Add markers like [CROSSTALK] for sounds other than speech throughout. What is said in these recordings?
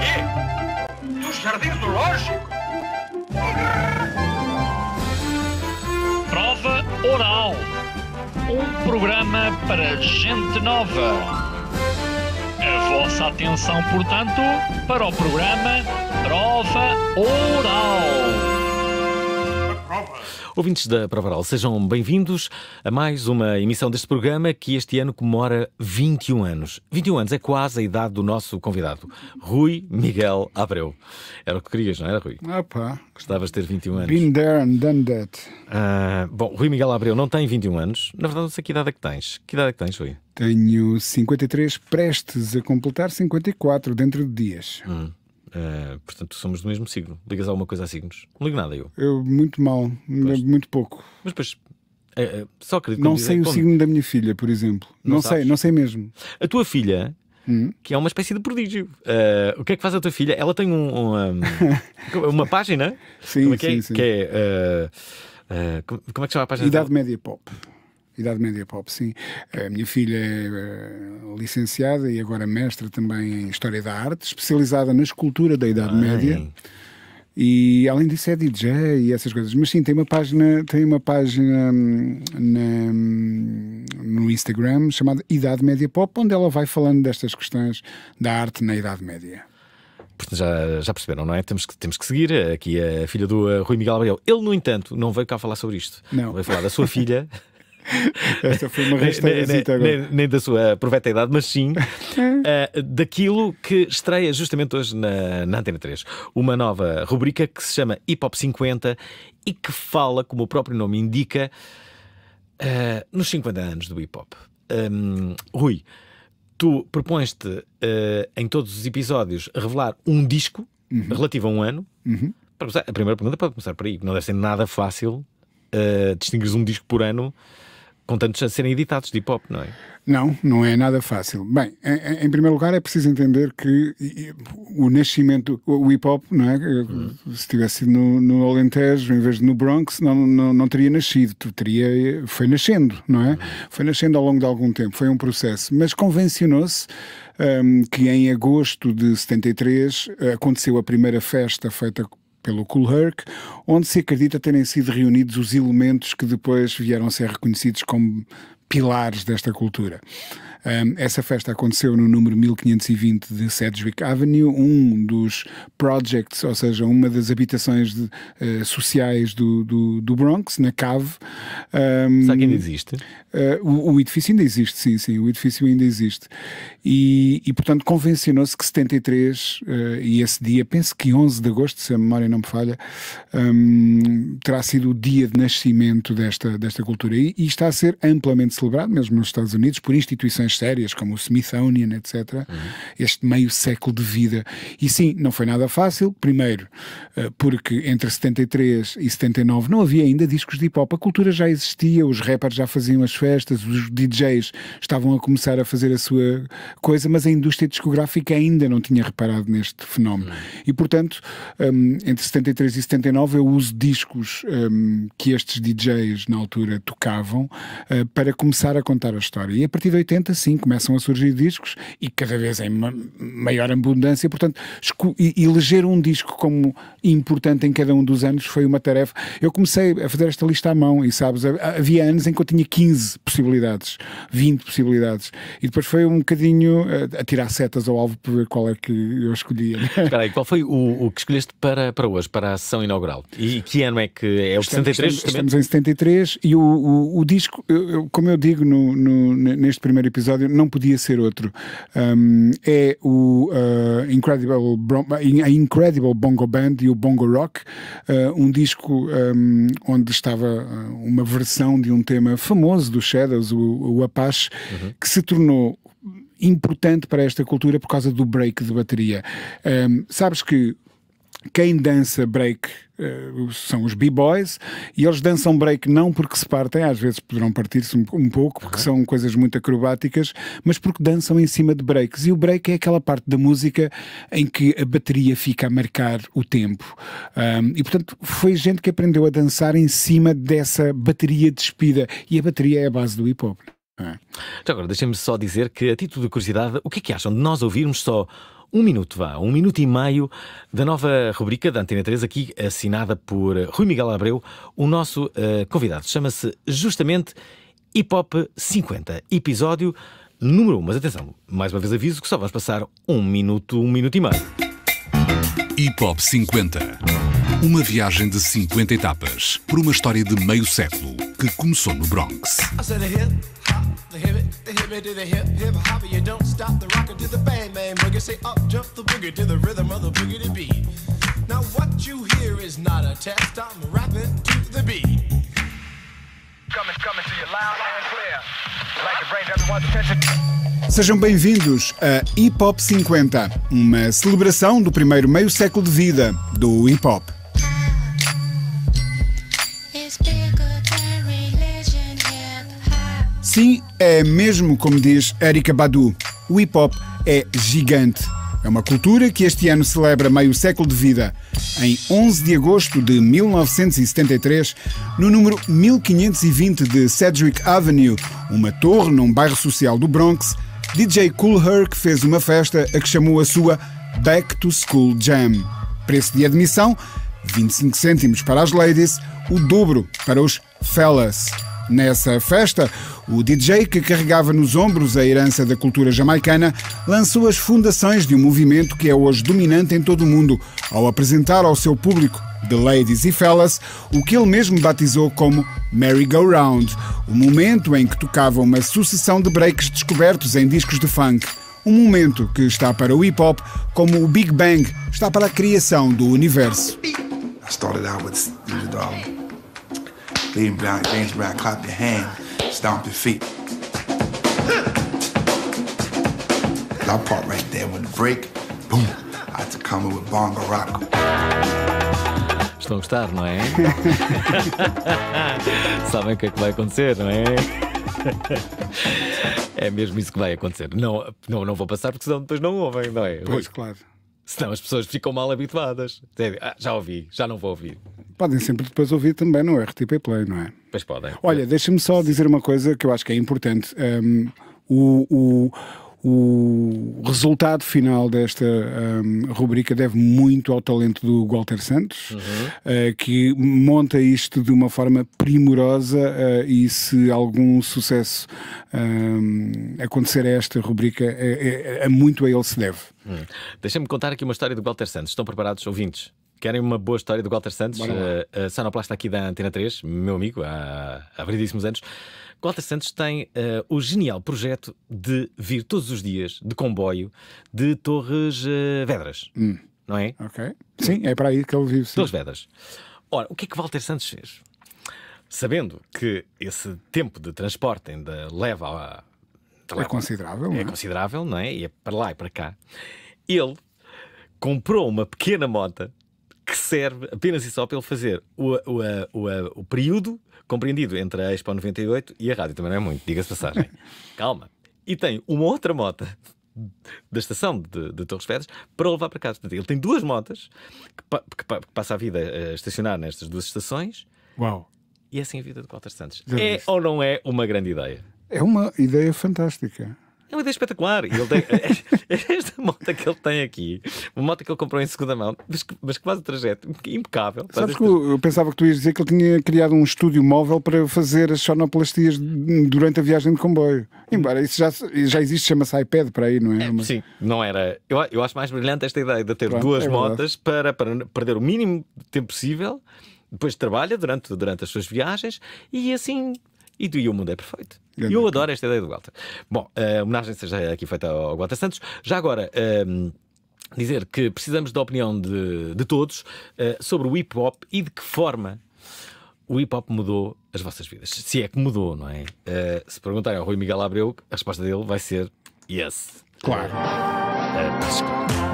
quê? Do Jardim Zoológico? Prova Oral. Um programa para gente nova. A vossa atenção, portanto, para o programa Prova Oral. Ouvintes da Provaral, sejam bem-vindos a mais uma emissão deste programa que este ano comemora 21 anos. 21 anos é quase a idade do nosso convidado, Rui Miguel Abreu. Era o que querias, não era, Rui? Ah Gostavas de ter 21 anos. Been there and done that. Ah, bom, Rui Miguel Abreu não tem 21 anos. Na verdade, não sei que idade é que tens. Que idade é que tens, Rui? Tenho 53, prestes a completar 54 dentro de dias. Hum. Uh, portanto, somos do mesmo signo. Ligas alguma coisa a signos? Não ligo nada eu. Eu muito mal, pois. muito pouco. Mas depois. Uh, só acredito Não sei o como? signo da minha filha, por exemplo. Não, não sei, não sei mesmo. A tua filha, hum? que é uma espécie de prodígio, uh, o que é que faz a tua filha? Ela tem um, um, um [LAUGHS] uma página sim, é que, é? sim, é, sim. que é. como é que chama a página? Idade dela? Média Pop. Idade Média Pop, sim. A minha filha é eh, licenciada e agora mestra também em História da Arte, especializada na escultura da Idade Ai. Média. E além disso é DJ e essas coisas. Mas sim, tem uma página, tem uma página hum, na, hum, no Instagram chamada Idade Média Pop, onde ela vai falando destas questões da arte na Idade Média. Já, já, perceberam, não é? Temos que, temos que seguir aqui é a filha do eh, Rui Miguel Abreu. Ele, no entanto, não veio cá falar sobre isto. Não. Veio falar da sua filha, [LAUGHS] [LAUGHS] Esta foi uma rasteirazita assim, tá agora. Nem, nem, da sua proveta idade, mas sim uh, [LAUGHS] daquilo que estreia justamente hoje na, na Antena 3. Uma nova rubrica que se chama Hip Hop 50 e que fala, como o próprio nome indica, uh, nos 50 anos do hip hop. Um, ehm, Rui, tu propões-te uh, em todos os episódios revelar um disco uhum. relativo a um ano. Uhum. Começar, a primeira pergunta pode começar por aí, não deve ser nada fácil uh, distinguires um disco por ano contanto a serem editados de hip hop, não é? Não, não é nada fácil. Bem, em, em primeiro lugar é preciso entender que o nascimento, o hip hop, não é? Uhum. Se tivesse sido no, no, Alentejo em vez de no Bronx, não, não, não teria nascido, teria, foi nascendo, não é? Uhum. Foi nascendo ao longo de algum tempo, foi um processo, mas convencionou-se um, que em agosto de 73 eh, aconteceu a primeira festa feita pelo Cool Herc, onde se acredita terem sido reunidos os elementos que depois vieram a ser reconhecidos como pilares desta cultura. Um, essa festa aconteceu no número 1520 de Sedgwick Avenue, um dos projects, ou seja, uma das habitações de, uh, sociais do, do, do, Bronx, na Cave. Um, Será que ainda existe? Uh, o, o, edifício ainda existe, sim, sim, o edifício ainda existe. E, e portanto, convencionou-se que 73, uh, eh, e esse dia, penso que 11 de agosto, se a memória não me falha, um, terá sido o dia de nascimento desta, desta cultura. E, e está a ser amplamente celebrado, mesmo nos Estados Unidos, por instituições instituições sérias como o Smithsonian, etc., uhum. este meio século de vida. E sim, não foi nada fácil, primeiro, eh, porque entre 73 e 79 não havia ainda discos de hip hop, a cultura já existia, os rappers já faziam as festas, os DJs estavam a começar a fazer a sua coisa, mas a indústria discográfica ainda não tinha reparado neste fenómeno. Uhum. E portanto, ehm, entre 73 e 79 eu é uso discos ehm, que estes DJs na altura tocavam eh, para começar a contar a história. E a partir de 80 assim, começam a surgir discos e cada vez em maior abundância, portanto, eleger um disco como importante em cada um dos anos foi uma tarefa. Eu comecei a fazer esta lista à mão e sabes, havia anos em que eu tinha 15 possibilidades, 20 possibilidades, e depois foi um bocadinho eh, a, tirar setas ao alvo para ver qual é que eu escolhia. [LAUGHS] Espera aí, qual foi o, o, que escolheste para, para hoje, para a sessão inaugural? E que ano é que é, é o 73? Estamos, estamos em 73 e o, o, o disco, eu, eu, como eu digo no, no, neste primeiro episódio, episódio não podia ser outro. Um, é o uh, Incredible, a Incredible Bongo Band e o Bongo Rock, uh, um disco um, onde estava uh, uma versão de um tema famoso do Shadows, o, o Apache, uhum. que se tornou importante para esta cultura por causa do break de bateria. Um, sabes que quem dança break uh, são os b-boys e eles dançam break não porque se partem, às vezes poderão partir-se um, um, pouco, porque uhum. são coisas muito acrobáticas, mas porque dançam em cima de breaks. E o break é aquela parte da música em que a bateria fica a marcar o tempo. Um, e portanto foi gente que aprendeu a dançar em cima dessa bateria despida. E a bateria é a base do hip-hop. É? Então agora deixem-me só dizer que, a título de curiosidade, o que é que acham de nós ouvirmos só um minuto, vá, um minuto e meio da nova rubrica da Antena 3, aqui assinada por Rui Miguel Abreu. O nosso uh, convidado chama-se justamente Hip Hop 50, episódio número 1. Mas atenção, mais uma vez aviso que só vamos passar um minuto, um minuto e meio. Hip Hop 50. Uma viagem de 50 etapas por uma história de meio século que começou no Bronx the hip, the hip to the hip, hip hopper. You don't stop the rocker to the bang bang boogie. Say up jump the boogie to the rhythm of the boogie to beat. Now what you hear is not a test. I'm rapping to the beat. Coming, coming to you loud and clear. Like to bring everyone's attention. Sejam bem-vindos a Hip Hop 50, uma celebração do primeiro meio século de vida do hip hop. Sim, é mesmo como diz Erika Badu. O hip hop é gigante. É uma cultura que este ano celebra meio século de vida. Em 11 de agosto de 1973, no número 1520 de Sedgwick Avenue, uma torre num bairro social do Bronx, DJ Cool Herc fez uma festa a que chamou a sua Back to School Jam. Preço de admissão: 25 cêntimos para as ladies, o dobro para os fellas. Nessa festa, o DJ, que carregava nos ombros a herança da cultura jamaicana, lançou as fundações de um movimento que é hoje dominante em todo o mundo, ao apresentar ao seu público The Ladies e Fellas, o que ele mesmo batizou como Merry Go Round, o momento em que tocava uma sucessão de breaks descobertos em discos de funk. Um momento que está para o hip hop como o Big Bang está para a criação do universo. I started out with you know, um, James Brown, clap your hand. Stomp your feet. that part right there would break. Boom. I had to come in with bongo rock. Estão a gostar, não é? [LAUGHS] Sabem o que é que vai acontecer, não é? [LAUGHS] É mesmo isso que vai acontecer. Não, não, não vou passar porque senão depois não ouvem, não é? Pois, claro. Senão as pessoas ficam mal habituadas. É, ah, já ouvi, já não vou ouvir. Podem sempre depois ouvir também no RTP Play, não é? Pois podem. Olha, deixa-me só dizer uma coisa que eu acho que é importante. Um, o, o o resultado final desta um, rubrica deve muito ao talento do Walter Santos, uhum. uh, que monta isto de uma forma primorosa uh, e se algum sucesso um, acontecer a esta rubrica, é, é, é, muito a ele se deve. deixem hum. Deixa-me contar aqui uma história do Walter Santos. Estão preparados, ouvintes? Querem uma boa história do Walter Santos? Uh, uh, sonoplasta aqui da Antena 3, meu amigo, há, há variedíssimos anos. Walter Santos tem uh, o genial projeto de vir todos os dias de comboio de Torres uh, Vedras. Hum. Não é? Ok. Sim, é para aí que ele vive. Sim. Torres Vedras. Ora, o que é que Walter Santos fez? Sabendo que esse tempo de transporte ainda leva a. Leva, é considerável, é? é? considerável, não é? E é para lá e para cá. Ele comprou uma pequena moto que serve apenas e só para ele fazer o, o, o, o período compreendido entre a Expo 98 e a rádio. Também não é muito, diga-se passagem. [LAUGHS] Calma. E tem uma outra moto da estação de, de, Torres Vedras para levar para casa. Portanto, ele tem duas motas que, pa, que, pa, que, passa a vida a estacionar nestas duas estações. Uau! E é assim a vida de Walter Santos. Já é disse. ou não é uma grande ideia? É uma ideia fantástica é uma ideia espetacular. E ele tem, [LAUGHS] esta moto que ele tem aqui, uma moto que ele comprou em segunda mão, mas que, mas que faz o trajeto impecável. Sabes que eu, pensava que tu ias dizer que ele tinha criado um estúdio móvel para fazer as sonoplastias durante a viagem de comboio. Embora isso já, já existe, chama-se iPad para aí, não é? é mas... Sim, não era. Eu, eu acho mais brilhante esta ideia de ter duas é motas para, para perder o mínimo tempo possível. Depois trabalha durante, durante as suas viagens e assim. E, e o mundo é perfeito. Grande eu adoro esta ideia do Walter. Bom, a homenagem seja aqui feita ao Walter Santos. Já agora. Um, dizer que precisamos da opinião de, de todos uh, sobre o hip hop e de que forma o hip hop mudou as vossas vidas. Se é que mudou, não é? Uh, se perguntarem ao Rui Miguel Abreu, a resposta dele vai ser yes. Claro. Uh,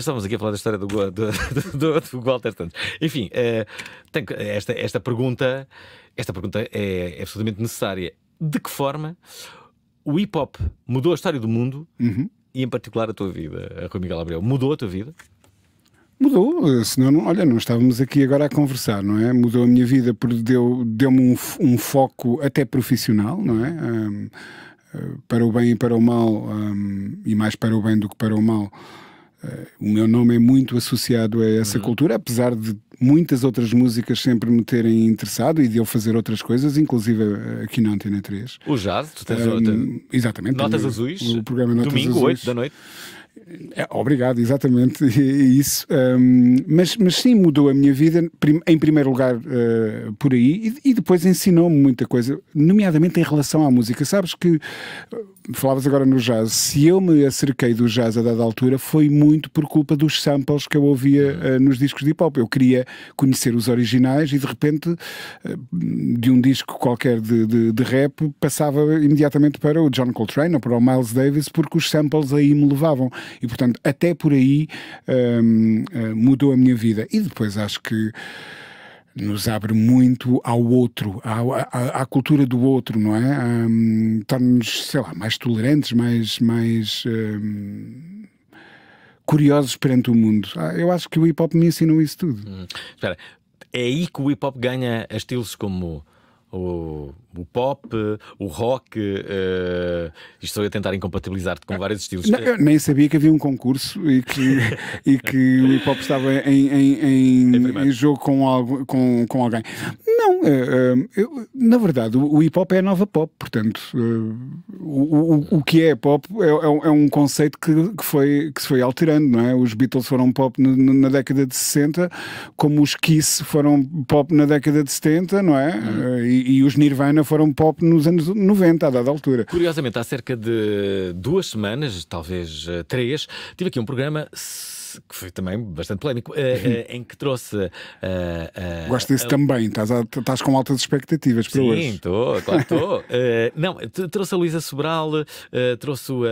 estávamos aqui a falar da história do, do, do, do Walter Santos. Enfim, uh, esta, esta pergunta esta pergunta é, é absolutamente necessária. De que forma o hip hop mudou a história do mundo uhum. e, em particular, a tua vida, Rui Miguel Abreu? Mudou a tua vida? Mudou, senão, não, olha, não estávamos aqui agora a conversar, não é? Mudou a minha vida porque deu, deu-me um, um foco até profissional, não é? Um, eh, para o bem e para o mal, um, e mais para o bem do que para o mal, o meu nome é muito associado a essa uhum. cultura, apesar de muitas outras músicas sempre me terem interessado e de eu fazer outras coisas, inclusive eh, aqui na Antena 3. O Jazz, tu tens um, Exatamente. Notas Azuis? O programa Notas Domingo, Azuis. 8 da noite. É, obrigado, exatamente [LAUGHS] isso. Um, mas, mas sim, mudou a minha vida, em primeiro lugar uh, por aí, e, e depois ensinou-me muita coisa, nomeadamente em relação à música. Sabes que falavas agora no jazz, se eu me acerquei do jazz a dada altura foi muito por culpa dos samples que eu ouvia uh, nos discos de hip hop. Eu queria conhecer os originais e de repente uh, de um disco qualquer de, de, de, rap passava imediatamente para o John Coltrane ou para o Miles Davis porque os samples aí me levavam. E portanto, até por aí ehm, eh, mudou a minha vida. E depois acho que nos abre muito ao outro, à, à, à cultura do outro, não é? Um, Torna-nos, sei lá, mais tolerantes, mais, mais um, curiosos perante o mundo. Ah, eu acho que o hip hop me ensinou isso tudo. Hum, espera, é aí que o hip hop ganha estilos como o, o pop, o rock. Uh, estou a tentar incompatibilizar-te com vários estilos. Não, eu nem sabia que havia um concurso e que, e que o hip hop estava em, em, em, em jogo com, algo, com, com alguém. É? eu, na verdade, o, hip hop é a nova pop, portanto, eh, o, o, o que é pop é, é, é um conceito que, que, foi, que se foi alterando, não é? Os Beatles foram pop na, na década de 60, como os Kiss foram pop na década de 70, não é? Uhum. Eh, e, e, os Nirvana foram pop nos anos 90, a dada altura. Curiosamente, há cerca de duas semanas, talvez eh, três, tive aqui um programa que foi também bastante polémico, uh, uh, em que trouxe. Uh, Gosto desse também, estás, com altas expectativas para hoje. Sim, estou, claro estou. [LAUGHS] não, trouxe a Luísa Sobral, trouxe o,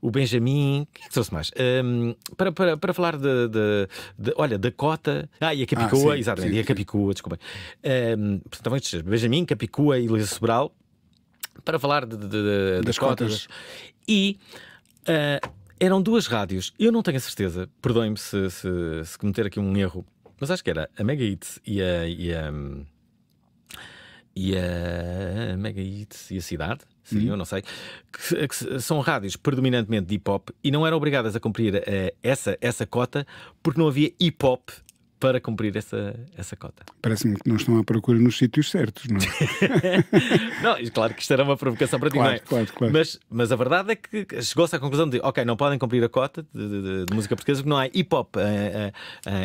o Benjamin, que é trouxe mais? Um, ehm, para, para, para falar de, de, de, Olha, da Cota. Ah, e a ah, Capicua, ah, sim, exatamente, sim, e a Capicua, desculpem. Um, ehm, estes, Benjamin, Capicua e Luísa Sobral, para falar de, das cotas. cotas. E. Uh, eram duas rádios, eu não tenho a certeza, perdoem-me se, se, se, cometer aqui um erro, mas acho que era a Mega Hits e a. E a, e a Mega Hits e a Cidade, seriam, uhum. eu não sei, que, que, são rádios predominantemente de hip hop e não eram obrigadas a cumprir uh, essa, essa cota porque não havia hip hop para cumprir essa, essa cota. Parece-me que não estão à procura nos sítios certos, não é? [LAUGHS] não, claro que isto era uma provocação para claro, ti, não é? Claro, claro. Mas, mas a verdade é que chegou-se à conclusão de, ok, não podem cumprir a cota de, de, de música portuguesa, porque não há hip-hop eh, eh,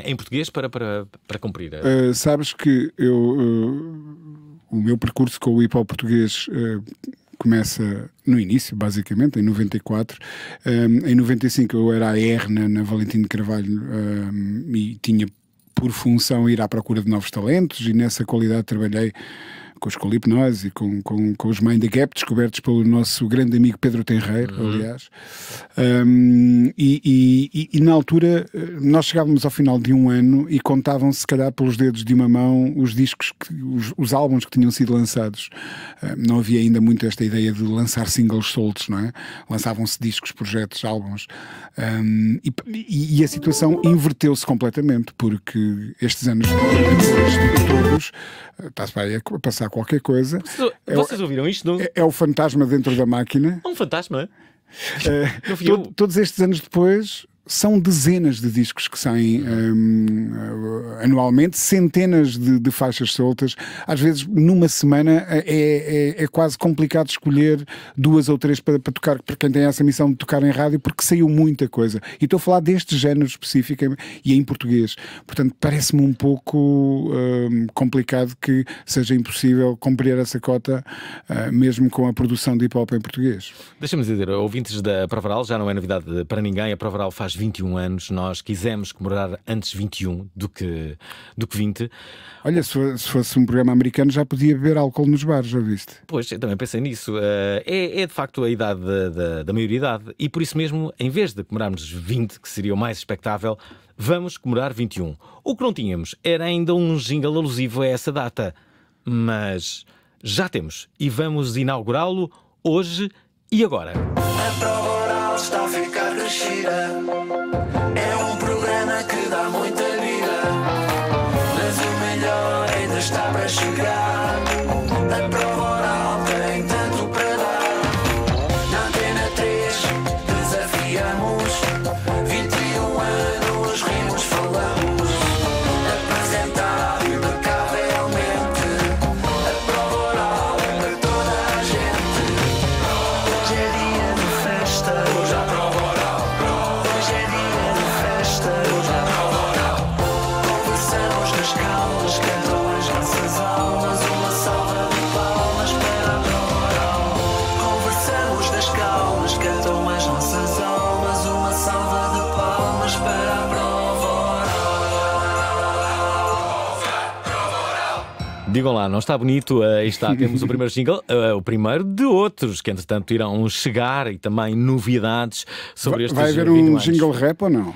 eh, em português para, para, para cumprir. Uh, sabes que eu, uh, o meu percurso com o hip-hop português... Uh, começa no início, basicamente, em 94. Um, em 95 eu era AR na, na Valentim de Carvalho um, e tinha por função ir à procura de novos talentos e nessa qualidade trabalhei com os Colipnós e com, com, com os Mind the Gap, descobertos pelo nosso grande amigo Pedro Tenreiro, uhum. aliás. Um, e, e, e, na altura eh, nós chegávamos ao final de um ano e contavam se calhar pelos dedos de uma mão os discos, que, os, os, álbuns que tinham sido lançados. Um, eh, não havia ainda muito esta ideia de lançar singles soltos, não é? Lançavam-se discos, projetos, álbuns. Um, e, e, a situação inverteu-se completamente, porque estes anos todos, todos eh, está-se a é passar inventar qualquer coisa. Vocês, é, ouviram isto? Não? É, é o fantasma dentro da máquina. É um fantasma? Uh, todos estes anos depois, são dezenas de discos que saem um, eh, anualmente, centenas de, de, faixas soltas. Às vezes, numa semana, eh, é, é, é quase complicado escolher duas ou três para, para, tocar, para quem tem essa missão de tocar em rádio, porque saiu muita coisa. E estou a falar deste género específico e em português. Portanto, parece-me um pouco um, complicado que seja impossível cumprir essa cota, uh, mesmo com a produção de hip hop em português. Deixa-me dizer, ouvintes da Provaral, já não é novidade para ninguém, a Provaral faz 21 anos, nós quisemos comemorar antes 21 do que, do que 20. Olha, se fosse um programa americano já podia beber álcool nos bares, já viste? Pois, eu também pensei nisso. Eh, é, é de facto a idade da, da, da maioridade e por isso mesmo, em vez de comemorarmos 20, que seria o mais expectável, vamos comemorar 21. O que não tínhamos era ainda um jingle alusivo a essa data, mas já temos e vamos inaugurá-lo hoje e agora. A prova oral está a ficar crescida. Digam lá, não está bonito? Eh, aí está, [LAUGHS] temos o primeiro single, eh, o primeiro de outros, que entretanto irão chegar e também novidades sobre este Vai haver um single rap ou não?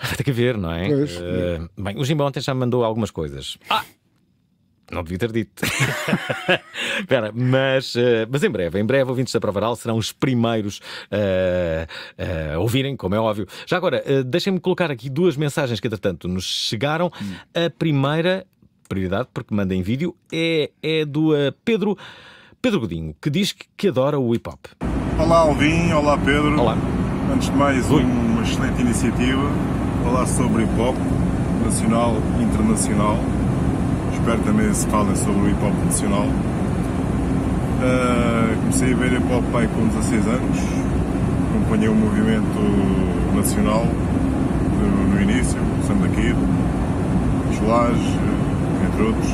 Ah, tem que ver, não é? Pois, uh, bem, o Jimbo ontem já me mandou algumas coisas. Ah! Não devia ter dito. [LAUGHS] Espera, mas, uh, mas em breve, em breve, ouvintes da Provaral serão os primeiros uh, a ouvirem, como é óbvio. Já agora, uh, deixem-me colocar aqui duas mensagens que, entretanto, nos chegaram. Hum. A primeira prioridade porque manda em vídeo, é, é do uh, Pedro, Pedro Godinho, que diz que, que adora o hip hop. Olá Alvin, olá Pedro. Olá. Antes de mais, Oi. uma excelente iniciativa, falar sobre hip hop nacional e internacional. Espero também se falem sobre o hip hop nacional. Uh, comecei a ver hip hop com 16 anos, acompanhei o movimento nacional no início, sendo aqui, Cholage, outros.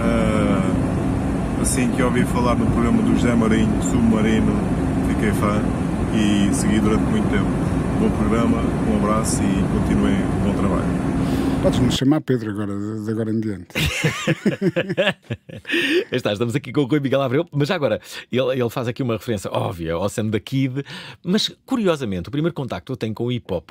Uh, assim que ouvi falar no programa do José Marinho, Submarino, fiquei fã e segui durante muito tempo. Bom programa, um abraço e continuem o bom trabalho. Podes-me chamar Pedro agora, de agora em diante. [LAUGHS] Está, estamos aqui com o Rui Miguel Abreu, mas já agora, ele, ele faz aqui uma referência óbvia ao Sam da Kid, mas curiosamente, o primeiro contacto eu tenho com o hip hop,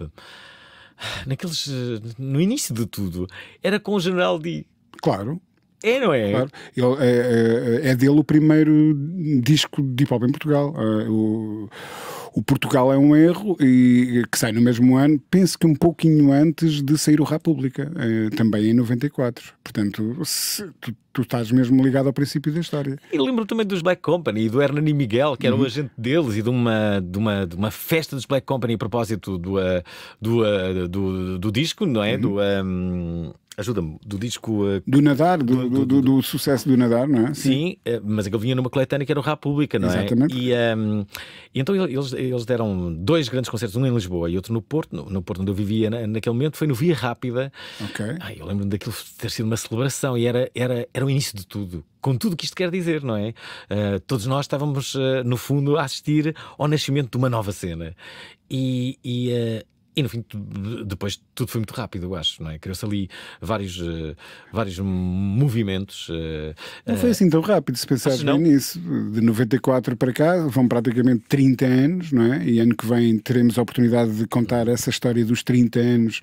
naqueles, no início de tudo, era com o General De... Claro. É, não é? Claro. Ele, é, é, é, dele o primeiro disco de hip hop em Portugal. Ah, o, o Portugal é um erro e que sai no mesmo ano, penso que um pouquinho antes de sair o República, eh, também em 94. Portanto, se, tu, tu estás mesmo ligado ao princípio da história. E lembro também dos Black Company e do Hernani Miguel, que era uhum. um agente deles, e de uma, de, uma, de uma festa dos Black Company a propósito do, uh, do, uh, do, do, disco, não é? Uhum. Do. Um... Ehm, Ajuda-me, do disco. Uh, do Nadar, do, do, do, do, sucesso do Nadar, não é? Sim, Sim eh, mas aquele é vinha numa coletânea que era o República, não Exatamente. é? Exatamente. Um, ehm, e então eles, eles deram dois grandes concertos, um em Lisboa e outro no Porto, no, no Porto onde eu vivia na, naquele momento, foi no Via Rápida. Ok. Ai, eu lembro-me daquilo ter sido uma celebração e era, era, era o início de tudo com tudo o que isto quer dizer, não é? Uh, todos nós estávamos, uh, no fundo, a assistir ao nascimento de uma nova cena. E, e uh, e no fim, depois tudo foi muito rápido, eu acho, não é? Criou-se ali vários, uh, vários movimentos. Uh, não foi assim tão rápido, se pensar bem nisso. De 94 para cá, vão praticamente 30 anos, não é? E ano que vem teremos a oportunidade de contar essa história dos 30 anos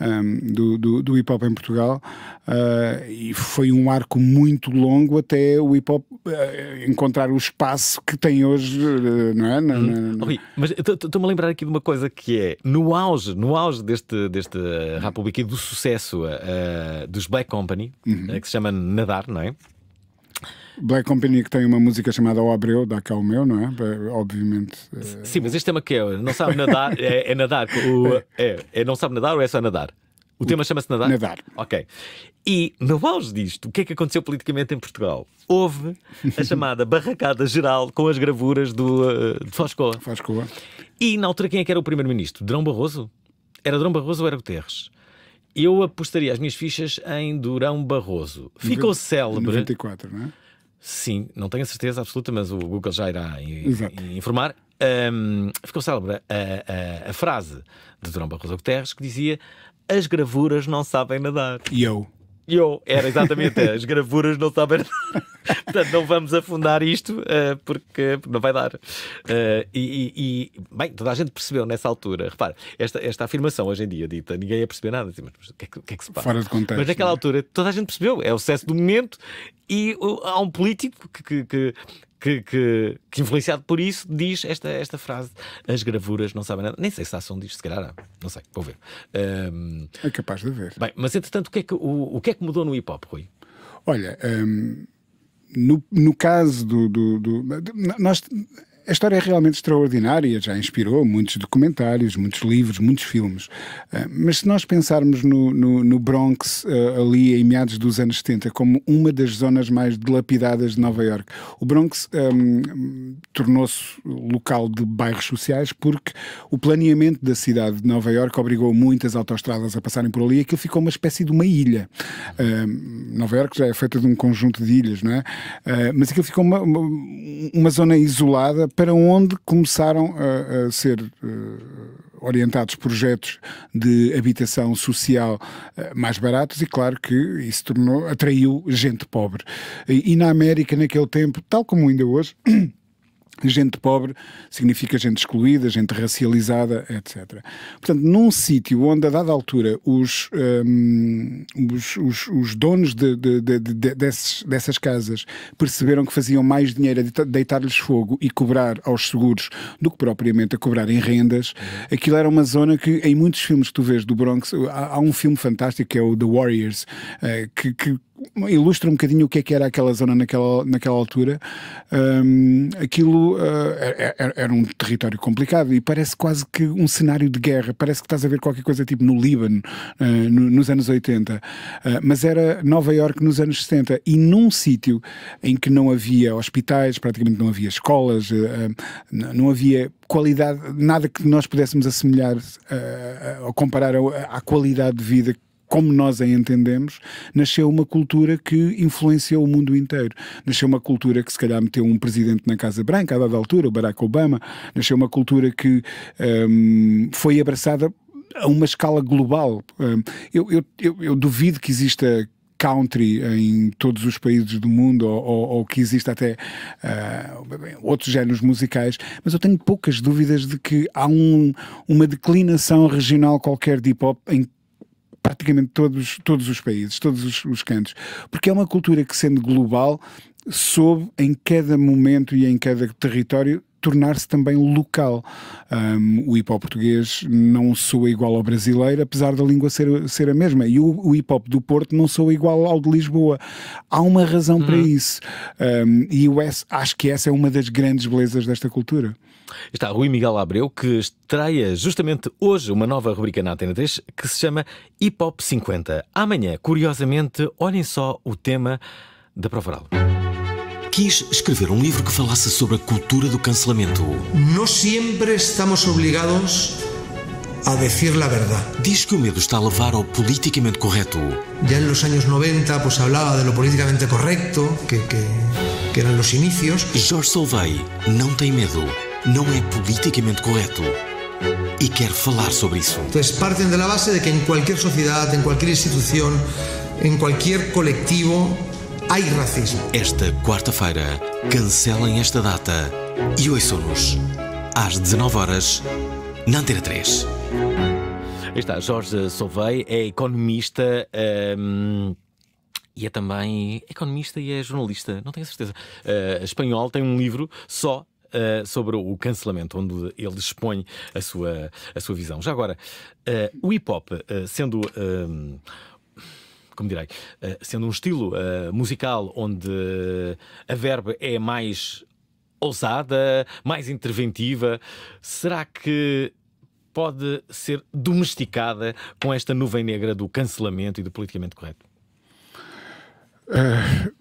um, do, do, do hip hop em Portugal. Uh, e foi um arco muito longo até o hip hop ah, encontrar o espaço que tem hoje, eh, não é? Na, uhum. na, na... Oh, mas estou-me a lembrar aqui de uma coisa que é, no auge auge, no auge deste, deste eh, uhum. República e do sucesso uh, dos Black Company, uhum. que se chama Nadar, não é? Black Company que tem uma música chamada O Abreu, dá cá o meu, não é? Obviamente. É... Sim, mas este tema que é, não sabe nadar, é, é nadar. O, [LAUGHS] é. é, é não sabe nadar ou é só nadar? O, o tema chama-se Nadar? Nadar. Ok. E no auge disto, o que é que aconteceu politicamente em Portugal? Houve a [LAUGHS] chamada barracada geral com as gravuras do, de Foscoa. Foscoa. E na altura, quem é que era o primeiro-ministro? Durão Barroso? Era Durão Barroso ou era Guterres? Eu apostaria as minhas fichas em Durão Barroso. Ficou célebre. 94, não é? Sim, não tenho a certeza absoluta, mas o Google já irá informar. Um, ficou célebre a, a, a frase de Durão Barroso Guterres que dizia: As gravuras não sabem nadar. E eu yo, era exatamente as gravuras não sabem. [LAUGHS] Portanto, não vamos afundar isto uh, porque não vai dar. Uh, e, e, bem, toda a gente percebeu nessa altura. Repara, esta, esta afirmação hoje em dia dita, ninguém ia perceber nada. Assim, mas o que, é que, é que, se passa? Fora de contexto. Mas naquela é? altura toda a gente percebeu. É o sucesso do momento e uh, há um político que, que que, que, que, influenciado por isso, diz esta, esta frase: As gravuras não sabem nada. Nem sei se há som disto, se calhar Não sei, vou ver. Um... É capaz de ver. Bem, mas entretanto, o que é que, o, o que, é que mudou no hip hop, Rui? Olha. Um, no, no caso do, do, do nós a história é realmente extraordinária, já inspirou muitos documentários, muitos livros, muitos filmes. Ah, mas se nós pensarmos no, no, no, Bronx, ah, ali em meados dos anos 70, como uma das zonas mais dilapidadas de Nova York, o Bronx um, ah, tornou-se local de bairros sociais porque o planeamento da cidade de Nova York obrigou muitas autoestradas a passarem por ali e aquilo ficou uma espécie de uma ilha. Um, Nova York já é feita de um conjunto de ilhas, não é? mas aquilo ficou uma, uma, uma zona isolada para onde começaram a, a ser eh, orientados projetos de habitação social eh, mais baratos e claro que isso tornou, atraiu gente pobre. E, e na América naquele tempo, tal como ainda hoje... [CLEARS THROAT] gente pobre significa gente excluída, gente racializada, etc. Portanto, num sítio onde, a dada altura, os, um, os, os, os, donos de, de, de, de desses, dessas casas perceberam que faziam mais dinheiro a deitar-lhes fogo e cobrar aos seguros do que propriamente a cobrar em rendas, aquilo era uma zona que, em muitos filmes que tu vês do Bronx, há, há um filme fantástico que é o The Warriors, uh, que, que ilustra um bocadinho o que é que era aquela zona naquela, naquela altura. Um, aquilo uh, ah, era, é, é, é, era, um território complicado e parece quase que um cenário de guerra. Parece que estás a ver qualquer coisa tipo no Líbano, uh, no, nos anos 80. Uh, ah, mas era Nova York nos anos 70 e num sítio em que não havia hospitais, praticamente não havia escolas, não havia qualidade, nada que nós pudéssemos assemelhar ou comparar à qualidade de vida como nós a entendemos, nasceu uma cultura que influenciou o mundo inteiro. Nasceu uma cultura que, se calhar, meteu um presidente na Casa Branca, a dada altura, o Barack Obama. Nasceu uma cultura que um, foi abraçada a uma escala global. Um, eu, eu, eu, eu duvido que exista country em todos os países do mundo ou, ou, ou que existe até uh, outros géneros musicais, mas eu tenho poucas dúvidas de que há um, uma declinação regional qualquer de hip hop em praticamente todos, todos os países, todos os, os cantos, porque é uma cultura que, sendo global, soube em cada momento e em cada território tornar-se também local. Um, o hip hop português não soa igual ao brasileiro, apesar da língua ser, ser a mesma. E o, o hip hop do Porto não soa igual ao de Lisboa. Há uma razão uhum. para isso. Um, e acho que essa é uma das grandes belezas desta cultura está Rui Miguel Abreu, que estreia justamente hoje uma nova rubrica na Antena 3 que se chama Hip Hop 50. Amanhã, curiosamente, olhem só o tema da Prova Oral. Quis escrever um livro que falasse sobre a cultura do cancelamento. Não sempre estamos obrigados a dizer a verdade. Diz que o medo está a levar ao politicamente correto. Já nos anos 90, pues falava de lo politicamente correto, que, que, que eran los inicios. Jorge Solvay não tem medo não é politicamente correto e quer falar sobre isso. Então, partem da base de que em qualquer sociedade, em qualquer instituição, em qualquer colectivo há racismo. Esta quarta-feira, cancelem esta data e ouçam-nos às 19 horas na Antena 3. Aí está, Jorge Souvei é economista. Ehm, e é também economista e é jornalista, não tenho certeza. Uh, espanhol tem um livro só uh, sobre o cancelamento, onde ele expõe a sua, a sua visão. Já agora, uh, o hip hop, uh, eh, sendo. como direi, sendo um estilo musical onde a verba é mais ousada, mais interventiva, será que pode ser domesticada com esta nuvem negra do cancelamento e do politicamente correto? Uh,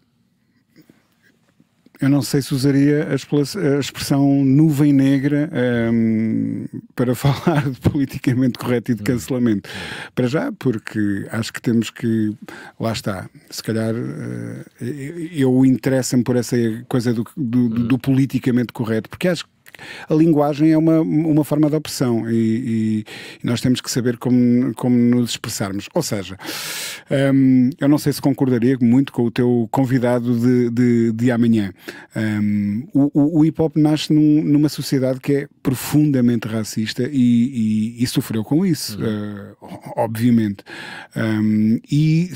eu não sei se usaria a expressão nuvem negra um, ehm, para [LAUGHS] falar de politicamente correto e de cancelamento. Para já, porque acho que temos que. Lá está. Se calhar uh, eu interessa me por essa coisa do, do, do, do hum. politicamente correto, porque acho que a linguagem é uma, uma forma de opressão e, e nós temos que saber como, como nos expressarmos. Ou seja, um, eu não sei se concordaria muito com o teu convidado de, de, de amanhã. Um, o, o hip hop nasce num, numa sociedade que é profundamente racista e, e, e sofreu com isso, uhum. uh, obviamente. Um, e,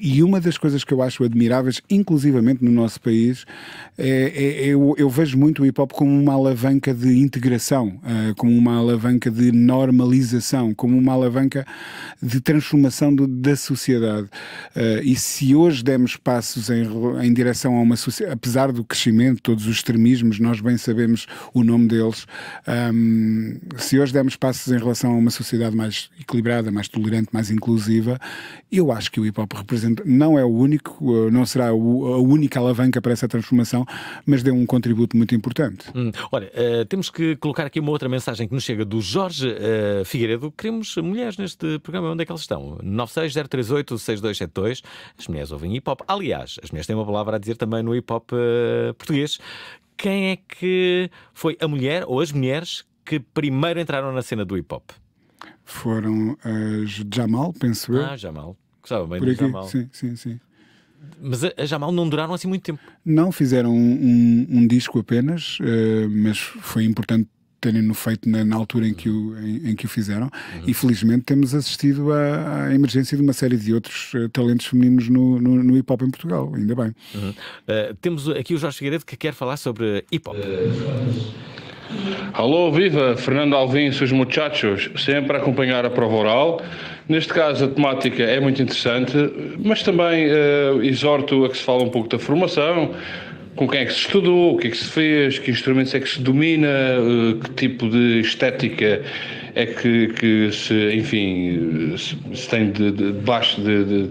e uma das coisas que eu acho admiráveis, inclusivamente no nosso país, é, é eu, eu vejo muito o hip hop como uma alavanca alavanca de integração, eh, como uma alavanca de normalização, como uma alavanca de transformação do, da sociedade. Eh, e se hoje demos passos em, em direção a uma sociedade, apesar do crescimento, todos os extremismos, nós bem sabemos o nome deles, um, ehm, se hoje demos passos em relação a uma sociedade mais equilibrada, mais tolerante, mais inclusiva, eu acho que o hip hop representa, não é o único, eh, não será a única alavanca para essa transformação, mas deu um contributo muito importante. Hum, olha, eh, temos que colocar aqui uma outra mensagem que nos chega do Jorge uh, Figueiredo. Queremos mulheres neste programa. Onde é que elas estão? 960386272. As mulheres ouvem hip hop. Aliás, as mulheres têm uma palavra a dizer também no hip hop uh, português. Quem é que foi a mulher ou as mulheres que primeiro entraram na cena do hip hop? Foram as Jamal, penso eu. Ah, Jamal. Gostava bem Por do aqui, Jamal. Sim, sim, sim. Mas a, Jamal não duraram assim muito tempo. Não, fizeram um, um, um disco apenas, uh, mas foi importante terem-no feito na, na, altura em que o, em, em que o fizeram. Uhum. E felizmente temos assistido à, à, emergência de uma série de outros uh, talentos femininos no, no, no hip hop em Portugal, ainda bem. Uhum. Uh, temos aqui o Jorge Figueiredo que quer falar sobre hip hop. Uh... Alô, viva! Fernando Alvim e seus muchachos, sempre a acompanhar a prova oral Neste caso, a temática é muito interessante, mas também uh, exorto a que se fale um pouco da formação, com quem é que se estudou, o que é que se fez, que instrumentos é que se domina, eh, que tipo de estética é que, que se, enfim, se, tem de, de, debaixo de, de,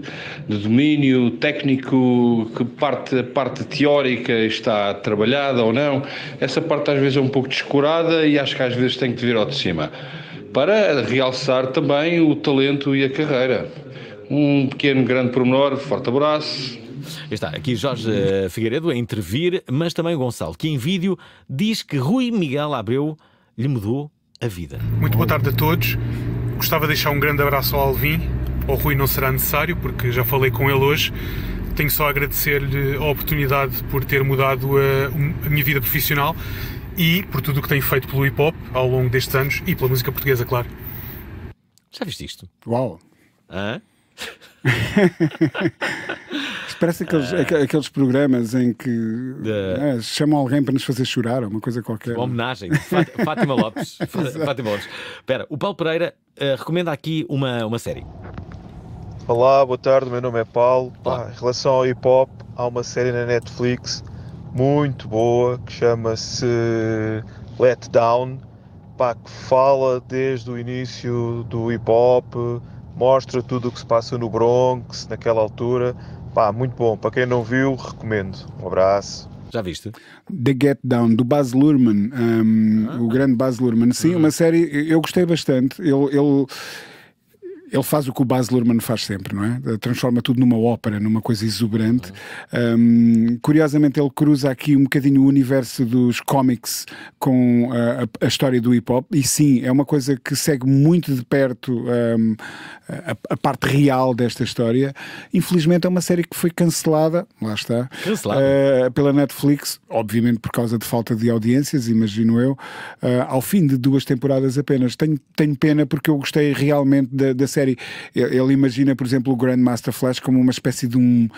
de, domínio técnico, que parte, parte teórica está trabalhada ou não. Essa parte às vezes é um pouco descurada e acho que às vezes tem que vir ao de cima para realçar também o talento e a carreira. Um pequeno, grande pormenor, forte abraço. Está aqui Jorge eh, Figueiredo a intervir, mas também o Gonçalo, que em vídeo diz que Rui Miguel Abreu lhe mudou a vida. Muito boa tarde a todos. Gostava de deixar um grande abraço ao Alvin. Ao Rui não será necessário, porque já falei com ele hoje. Tenho só a agradecer-lhe a oportunidade por ter mudado a, eh, a minha vida profissional e por tudo o que tem feito pelo hip hop ao longo destes anos e pela música portuguesa, claro. Já viste isto? Uau! Hã? parece aqueles, ah. aqueles programas em que uh. é, chamam alguém para nos fazer chorar, ou uma coisa qualquer. Uma homenagem. [LAUGHS] Fátima Lopes. Fátima Lopes. Espera, o Paulo Pereira uh, recomenda aqui uma, uma série. Olá, boa tarde, meu nome é Paulo. Ah, em relação ao hip hop, há uma série na Netflix muito boa que chama-se Let Down, pá, que fala desde o início do hip hop, mostra tudo o que se passa no Bronx naquela altura. Pá, muito bom. Para quem não viu, recomendo. Um abraço. Já viste? The Get Down, do Baz Luhrmann, um, ah. o grande Baz Luhrmann. Sim, uhum. uma série, eu gostei bastante. Ele, ele, ele faz o que o Baz Luhrmann faz sempre, não é? Transforma tudo numa ópera, numa coisa exuberante. Uhum. Um, curiosamente, ele cruza aqui um bocadinho o universo dos cómics com a, ah, a, a, história do hip hop, e sim, é uma coisa que segue muito de perto um, a, a, parte real desta história. Infelizmente, é uma série que foi cancelada, lá está, uh, pela Netflix, obviamente por causa de falta de audiências, imagino eu, uh, ao fim de duas temporadas apenas. Tenho, tenho pena porque eu gostei realmente da série série. Ele imagina, por exemplo, o Grandmaster Flash como uma espécie de um,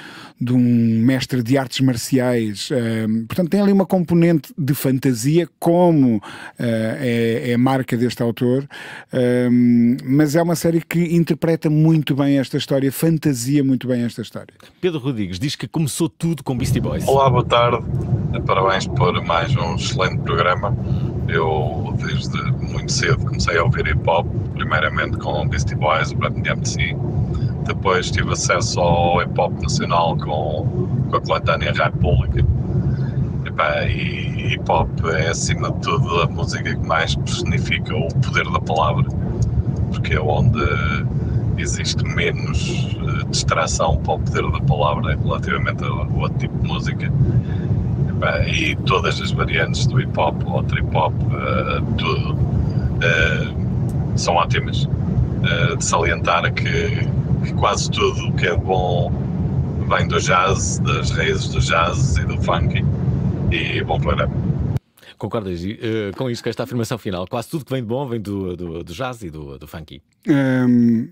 de um mestre de artes marciais. Um, portanto, tem ali uma componente de fantasia, como uh, é, é, a marca deste autor, um, mas é uma série que interpreta muito bem esta história, fantasia muito bem esta história. Pedro Rodrigues diz que começou tudo com Beastie Boys. Olá, boa tarde. Parabéns por mais um excelente programa. Eu, desde muito cedo, comecei a ouvir hip hop, primeiramente com Beastie Boys, o Brad DMC. Depois tive acesso ao hip hop nacional com, com a coletânea Rap Pública. e hip hop é, acima de tudo, a música que mais personifica o poder da palavra, porque é onde existe menos eh, distração para o poder da palavra relativamente ao outro tipo de música e eh, todas as variantes do hip hop ou trip hop, uh, eh, tudo, uh, eh, são ótimas. Uh, de salientar que, que quase tudo o que é bom vem do jazz, das raízes do jazz e do funk, e bom para Concordas com isso, com esta afirmação final? Quase tudo que vem de bom vem do, do, do jazz e do, do funk? Um ehm,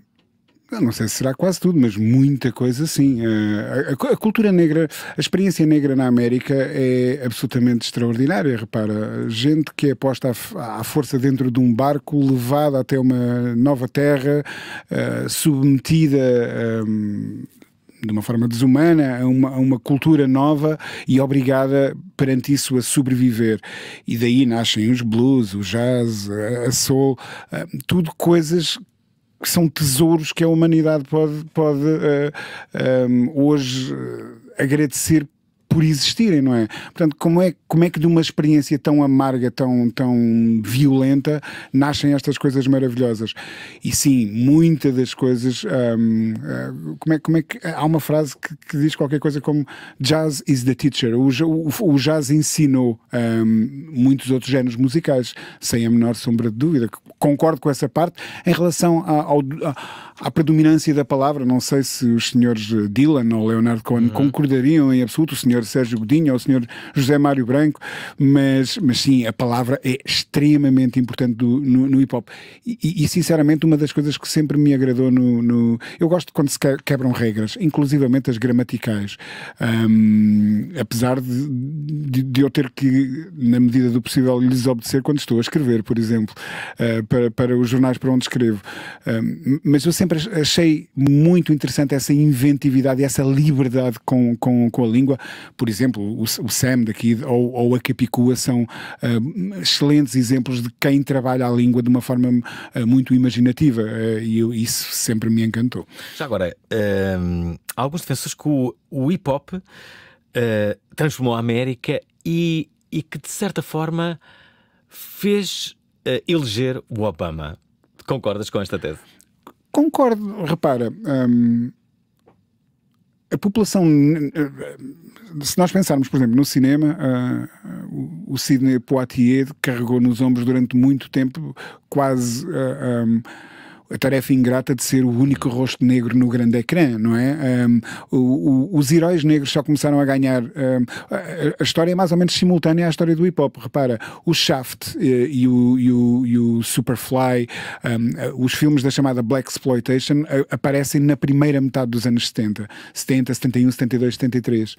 não sei se será quase tudo, mas muita coisa sim. Eh, a, a, a, cultura negra, a experiência negra na América é absolutamente extraordinária. Repara, gente que é posta à, à força dentro de um barco, levada até uma nova terra, uh, submetida. Um, ehm, de uma forma desumana, a uma, a uma, cultura nova e obrigada perante isso a sobreviver. E daí nascem os blues, o jazz, a, soul, eh, tudo coisas que são tesouros que a humanidade pode, pode uh, eh, um, ehm, hoje eh, agradecer por existirem, não é? Portanto, como é, como é que de uma experiência tão amarga, tão, tão violenta, nascem estas coisas maravilhosas? E sim, muitas das coisas. Hum, hum, como, é, como é que. Há uma frase que, que, diz qualquer coisa como Jazz is the teacher. O, o, o jazz ensinou hum, muitos outros géneros musicais, sem a menor sombra de dúvida. Concordo com essa parte. Em relação à, ao, à predominância da palavra, não sei se os senhores Dylan ou Leonardo Cohen uhum. concordariam em absoluto. O senhor Sr. Sérgio Godinho, ao Sr. José Mário Branco, mas, mas sim, a palavra é extremamente importante do, no, no hip-hop. E, e, sinceramente, uma das coisas que sempre me agradou no... no eu gosto quando se quebram regras, inclusivamente as gramaticais. Um, apesar de, de, de, eu ter que, na medida do possível, lhes obedecer quando estou a escrever, por exemplo, uh, para, para os jornais para onde escrevo. Um, mas eu sempre achei muito interessante essa inventividade, e essa liberdade com, com, com a língua, por exemplo, o, o Sam daqui ou, ou, a Capicua são uh, excelentes exemplos de quem trabalha a língua de uma forma uh, muito imaginativa eh, e eu, isso sempre me encantou. Já agora, há hum, alguns defensores que o, o hip hop eh, transformou a América e, e, que de certa forma fez eh, eleger o Obama. Concordas com esta tese? Concordo, repara. Um a população, eh, se nós pensarmos, por exemplo, no cinema, uh, o Sidney Poitier carregou nos ombros durante muito tempo quase uh, eh, um, a tarefa ingrata de ser o único rosto negro no grande ecrã, não é? Um, o, o, os heróis negros só começaram a ganhar. Um, a, a, história é mais ou menos simultânea à história do hip hop. Repara, o Shaft e, eh, e, o, e, o, e o, Superfly, um, eh, os filmes da chamada Black Exploitation a, aparecem na primeira metade dos anos 70, 70, 71, 72, 73. Uh,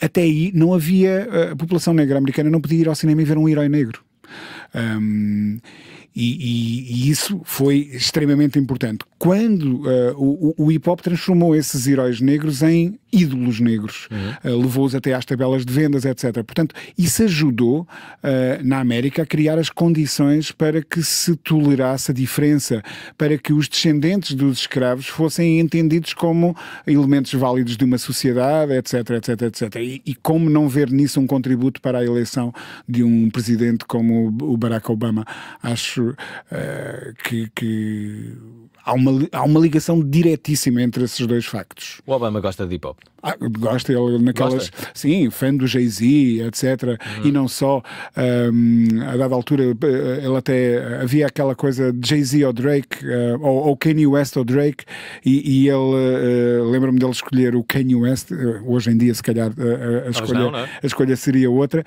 até aí não havia. Ah, a população negra americana não podia ir ao cinema e ver um herói negro. Um, e, e, e isso foi extremamente importante. Quando uh, o, o hip hop transformou esses heróis negros em ídolos negros, uhum. uh, levou-os até às tabelas de vendas, etc. Portanto, isso ajudou uh, na América a criar as condições para que se tolerasse a diferença, para que os descendentes dos escravos fossem entendidos como elementos válidos de uma sociedade, etc, etc, etc. E, e como não ver nisso um contributo para a eleição de um presidente como o Barack Obama? Acho euh, qui, qui há uma, há uma ligação diretíssima entre esses dois factos. O Obama gosta de hip hop. Ah, gosta, ele naquelas. Gosta? Sim, fã do Jay-Z, etc. Uhum. E não só. Um, a dada altura, eh, ele até. Eh, havia aquela coisa de Jay-Z ou Drake, uh, ou, ou, Kanye West ou Drake, e, e ele. Uh, Lembro-me dele escolher o Kanye West. hoje em dia, se calhar, a, escolha, não, não é? a escolha seria outra.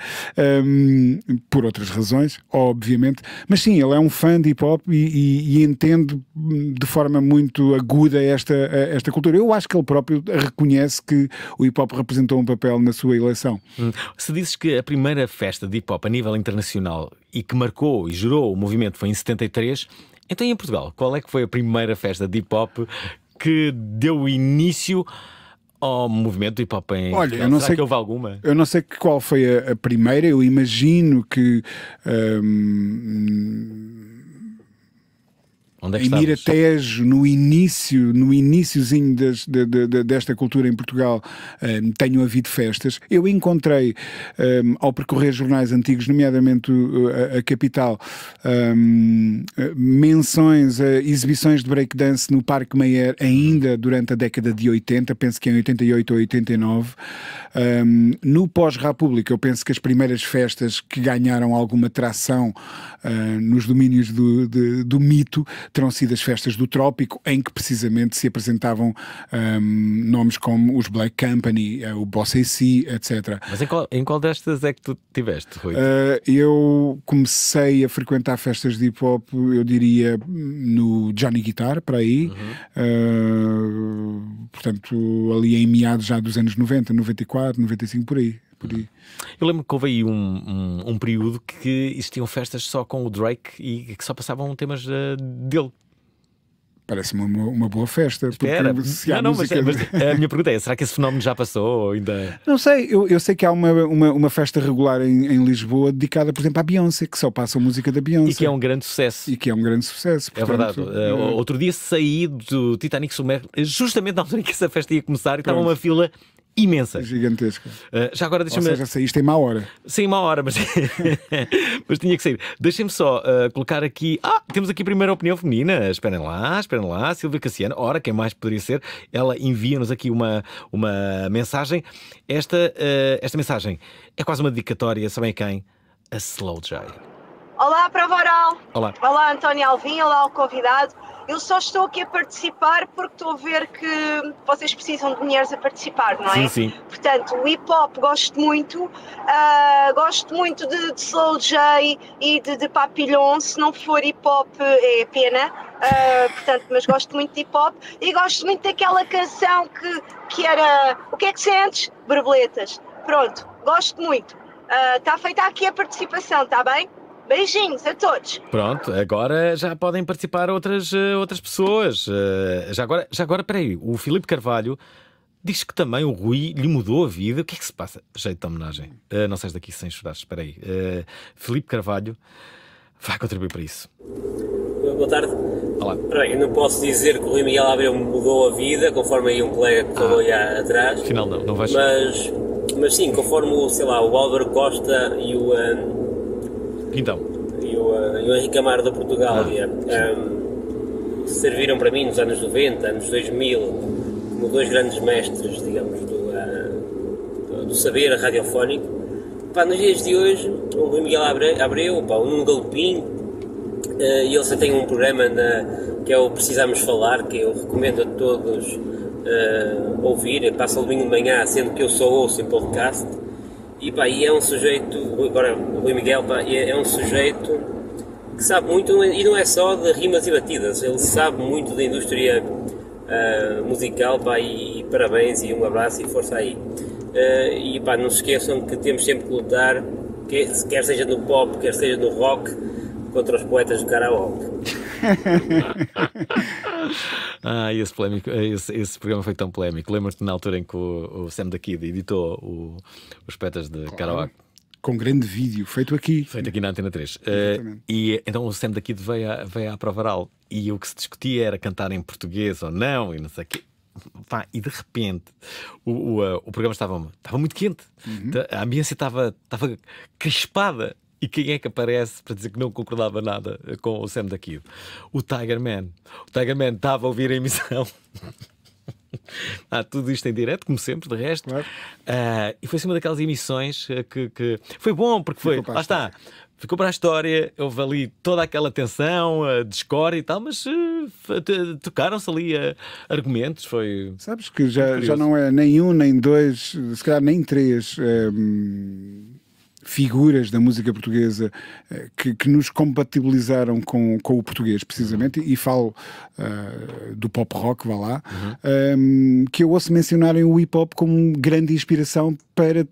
Um, por outras razões, obviamente. Mas sim, ele é um fã de hip hop e, e, e entende hum, de de forma muito aguda esta, esta cultura. Eu acho que ele próprio reconhece que o hip hop representou um papel na sua eleição. Hum. Se dizes que a primeira festa de hip hop a nível internacional e que marcou e gerou o movimento foi em 73, então em Portugal, qual é que foi a primeira festa de hip hop que deu início ao movimento hip hop em Olha, eu não Será sei que houve alguma? Eu não sei qual foi a, a primeira, eu imagino que. Hum, Onde é que em estamos? Miratejo, no início, no iníciozinho de, de, desta cultura em Portugal, um, ehm, tenham havido festas. Eu encontrei, um, ehm, ao percorrer jornais antigos, nomeadamente a, a Capital, um, ehm, menções a exibições de breakdance no Parque Mayer ainda durante a década de 80, penso que em 88 ou 89. Um, no pós-República, eu penso que as primeiras festas que ganharam alguma tração uh, nos domínios do, de, do mito terão sido as festas do Trópico, em que precisamente se apresentavam um, nomes como os Black Company, eh, o Boss AC, etc. Mas em qual, em qual destas é que tu tiveste, Rui? Uh, eu comecei a frequentar festas de hip hop, eu diria, no Johnny Guitar, para aí. Uhum. Uh, portanto, ali em meados já dos anos 90, 94, 95, por aí por aí. Eu lembro que houve aí um, um, um, período que existiam festas só com o Drake e que só passavam temas uh, dele. Parece-me uma, uma, boa festa. Espera. Porque não, não, música... É, mas, mas, a minha pergunta é: será que esse fenómeno já passou? Ainda... Não sei, eu, eu sei que há uma, uma, uma festa regular em, em, Lisboa dedicada, por exemplo, à Beyoncé, que só passa a música da Beyoncé. E que é um grande sucesso. E que é um grande sucesso. Portanto, é verdade. Eh, eh, outro dia saí do Titanic Submerso, justamente na altura em que essa festa ia começar, e estava uma fila imensa. Gigantesca. Uh, já agora deixa-me. Ou seja, saíste em má hora. Sim, má hora, mas, [LAUGHS] mas tinha que sair. Deixem-me só uh, colocar aqui. Ah, temos aqui a primeira opinião feminina. Esperem lá, esperem lá. Silvia Cassiano, ora, quem mais poderia ser? Ela envia-nos aqui uma, uma mensagem. Esta, uh, esta mensagem é quase uma dedicatória, sabem quem? A Slow J. Olá, Prova Oral. Olá. Olá, António Alvim. Olá, o convidado. Eu só estou aqui a participar porque estou a ver que vocês precisam de mulheres a participar, não é? Sim, sim. Portanto, o hip hop gosto muito, uh, gosto muito de, de, Soul J e de, de Papillon. Se não for hip hop, é pena. Uh, portanto, mas gosto muito de hip hop e gosto muito daquela canção que, que era O que é que sentes? Borboletas. Pronto, gosto muito. Está ah, uh, feita aqui a participação, está bem? Beijinhos a todos. Pronto, agora já podem participar outras, eh, outras pessoas. Eh, já agora, já agora, peraí, o Filipe Carvalho diz que também o Rui lhe mudou a vida. O que é que se passa? Jeito de homenagem. Eh, não saias daqui sem chorar, espera aí. Felipe Filipe Carvalho vai contribuir para isso. Boa tarde. Olá. Peraí, eu não posso dizer que o Rui Miguel Abreu mudou a vida, conforme aí um colega que falou ah, atrás. Afinal não, não vais... Mas, mas sim, conforme, sei lá, o Álvaro Costa e o... Um, então. E o, e o Henrique Amaro da Portugália ah, um, serviram para mim nos anos 90, anos 2000, como dois grandes mestres, digamos, do, uh, do saber radiofónico. Pá, nos dias de hoje, o Rui Miguel Abreu, pá, um galopim, uh, eh, e ele só tem um programa na, que é o Precisamos Falar, que eu recomendo a todos uh, ouvir. Passa o domingo de manhã, sendo que eu só ouço em podcast e, pá, e é um sujeito, agora o Rui Miguel pá, é, é, um sujeito que sabe muito, é, e não é só de rimas e batidas, ele sabe muito da indústria uh, musical, pá, e, e, parabéns e um abraço e força aí. Uh, e pá, não se esqueçam que temos sempre que lutar, que, quer seja no pop, quer seja no rock, contra os poetas do karaoke. [LAUGHS] [LAUGHS] ah, esse, polémico, eh, esse, esse, programa foi tão polémico. Lembro-te na altura em que o, o Sam da Kid editou o, os petas de claro. com grande vídeo, feito aqui. Feito aqui na Antena 3. Uh, eh, e então o Sam daqui veio, a, veio à Provaral e o que se discutia era cantar em português ou não, e não sei o quê. Pá, e de repente o, o, eh, o programa estava, estava muito quente, uhum. Tá, a ambiência estava, estava crispada. E quem é que aparece para dizer que não concordava nada com o Sam daquilo? O Tiger Man. O Tiger Man estava a ouvir a emissão. [LAUGHS] Há ah, tudo isto em direto, como sempre, de resto. Claro. Uh, e foi assim uma daquelas emissões que, que, foi bom, porque foi. Lá está. Ficou para a história, houve ali toda aquela tensão, a ah, discórdia e tal, mas uh, tocaram-se ali uh, argumentos. Foi. Sabes que já, já não é nem um, nem dois, se calhar nem três. Um ehm, figuras da música portuguesa eh, que, que nos compatibilizaram com, com o português, precisamente, e falo uh, do pop rock, vá lá, uhum. um, que eu ouço mencionarem o hip hop como grande inspiração para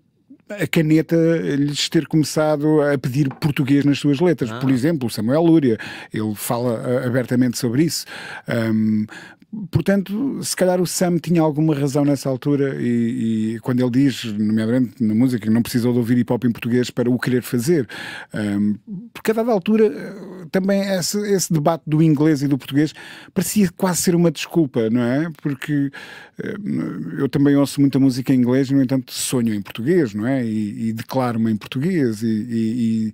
a caneta lhes ter começado a pedir português nas suas letras. Ah. Por exemplo, Samuel Lúria, ele fala eh, abertamente sobre isso. Um, ehm, portanto, se calhar o Sam tinha alguma razão nessa altura e, e quando ele diz, nomeadamente na música, que não precisou de ouvir hip hop em português para o querer fazer, um, porque a dada altura também esse, esse, debate do inglês e do português parecia quase ser uma desculpa, não é? Porque eh, eu também ouço muita música em inglês no entanto, sonho em português, não é? E, e declaro-me em português e,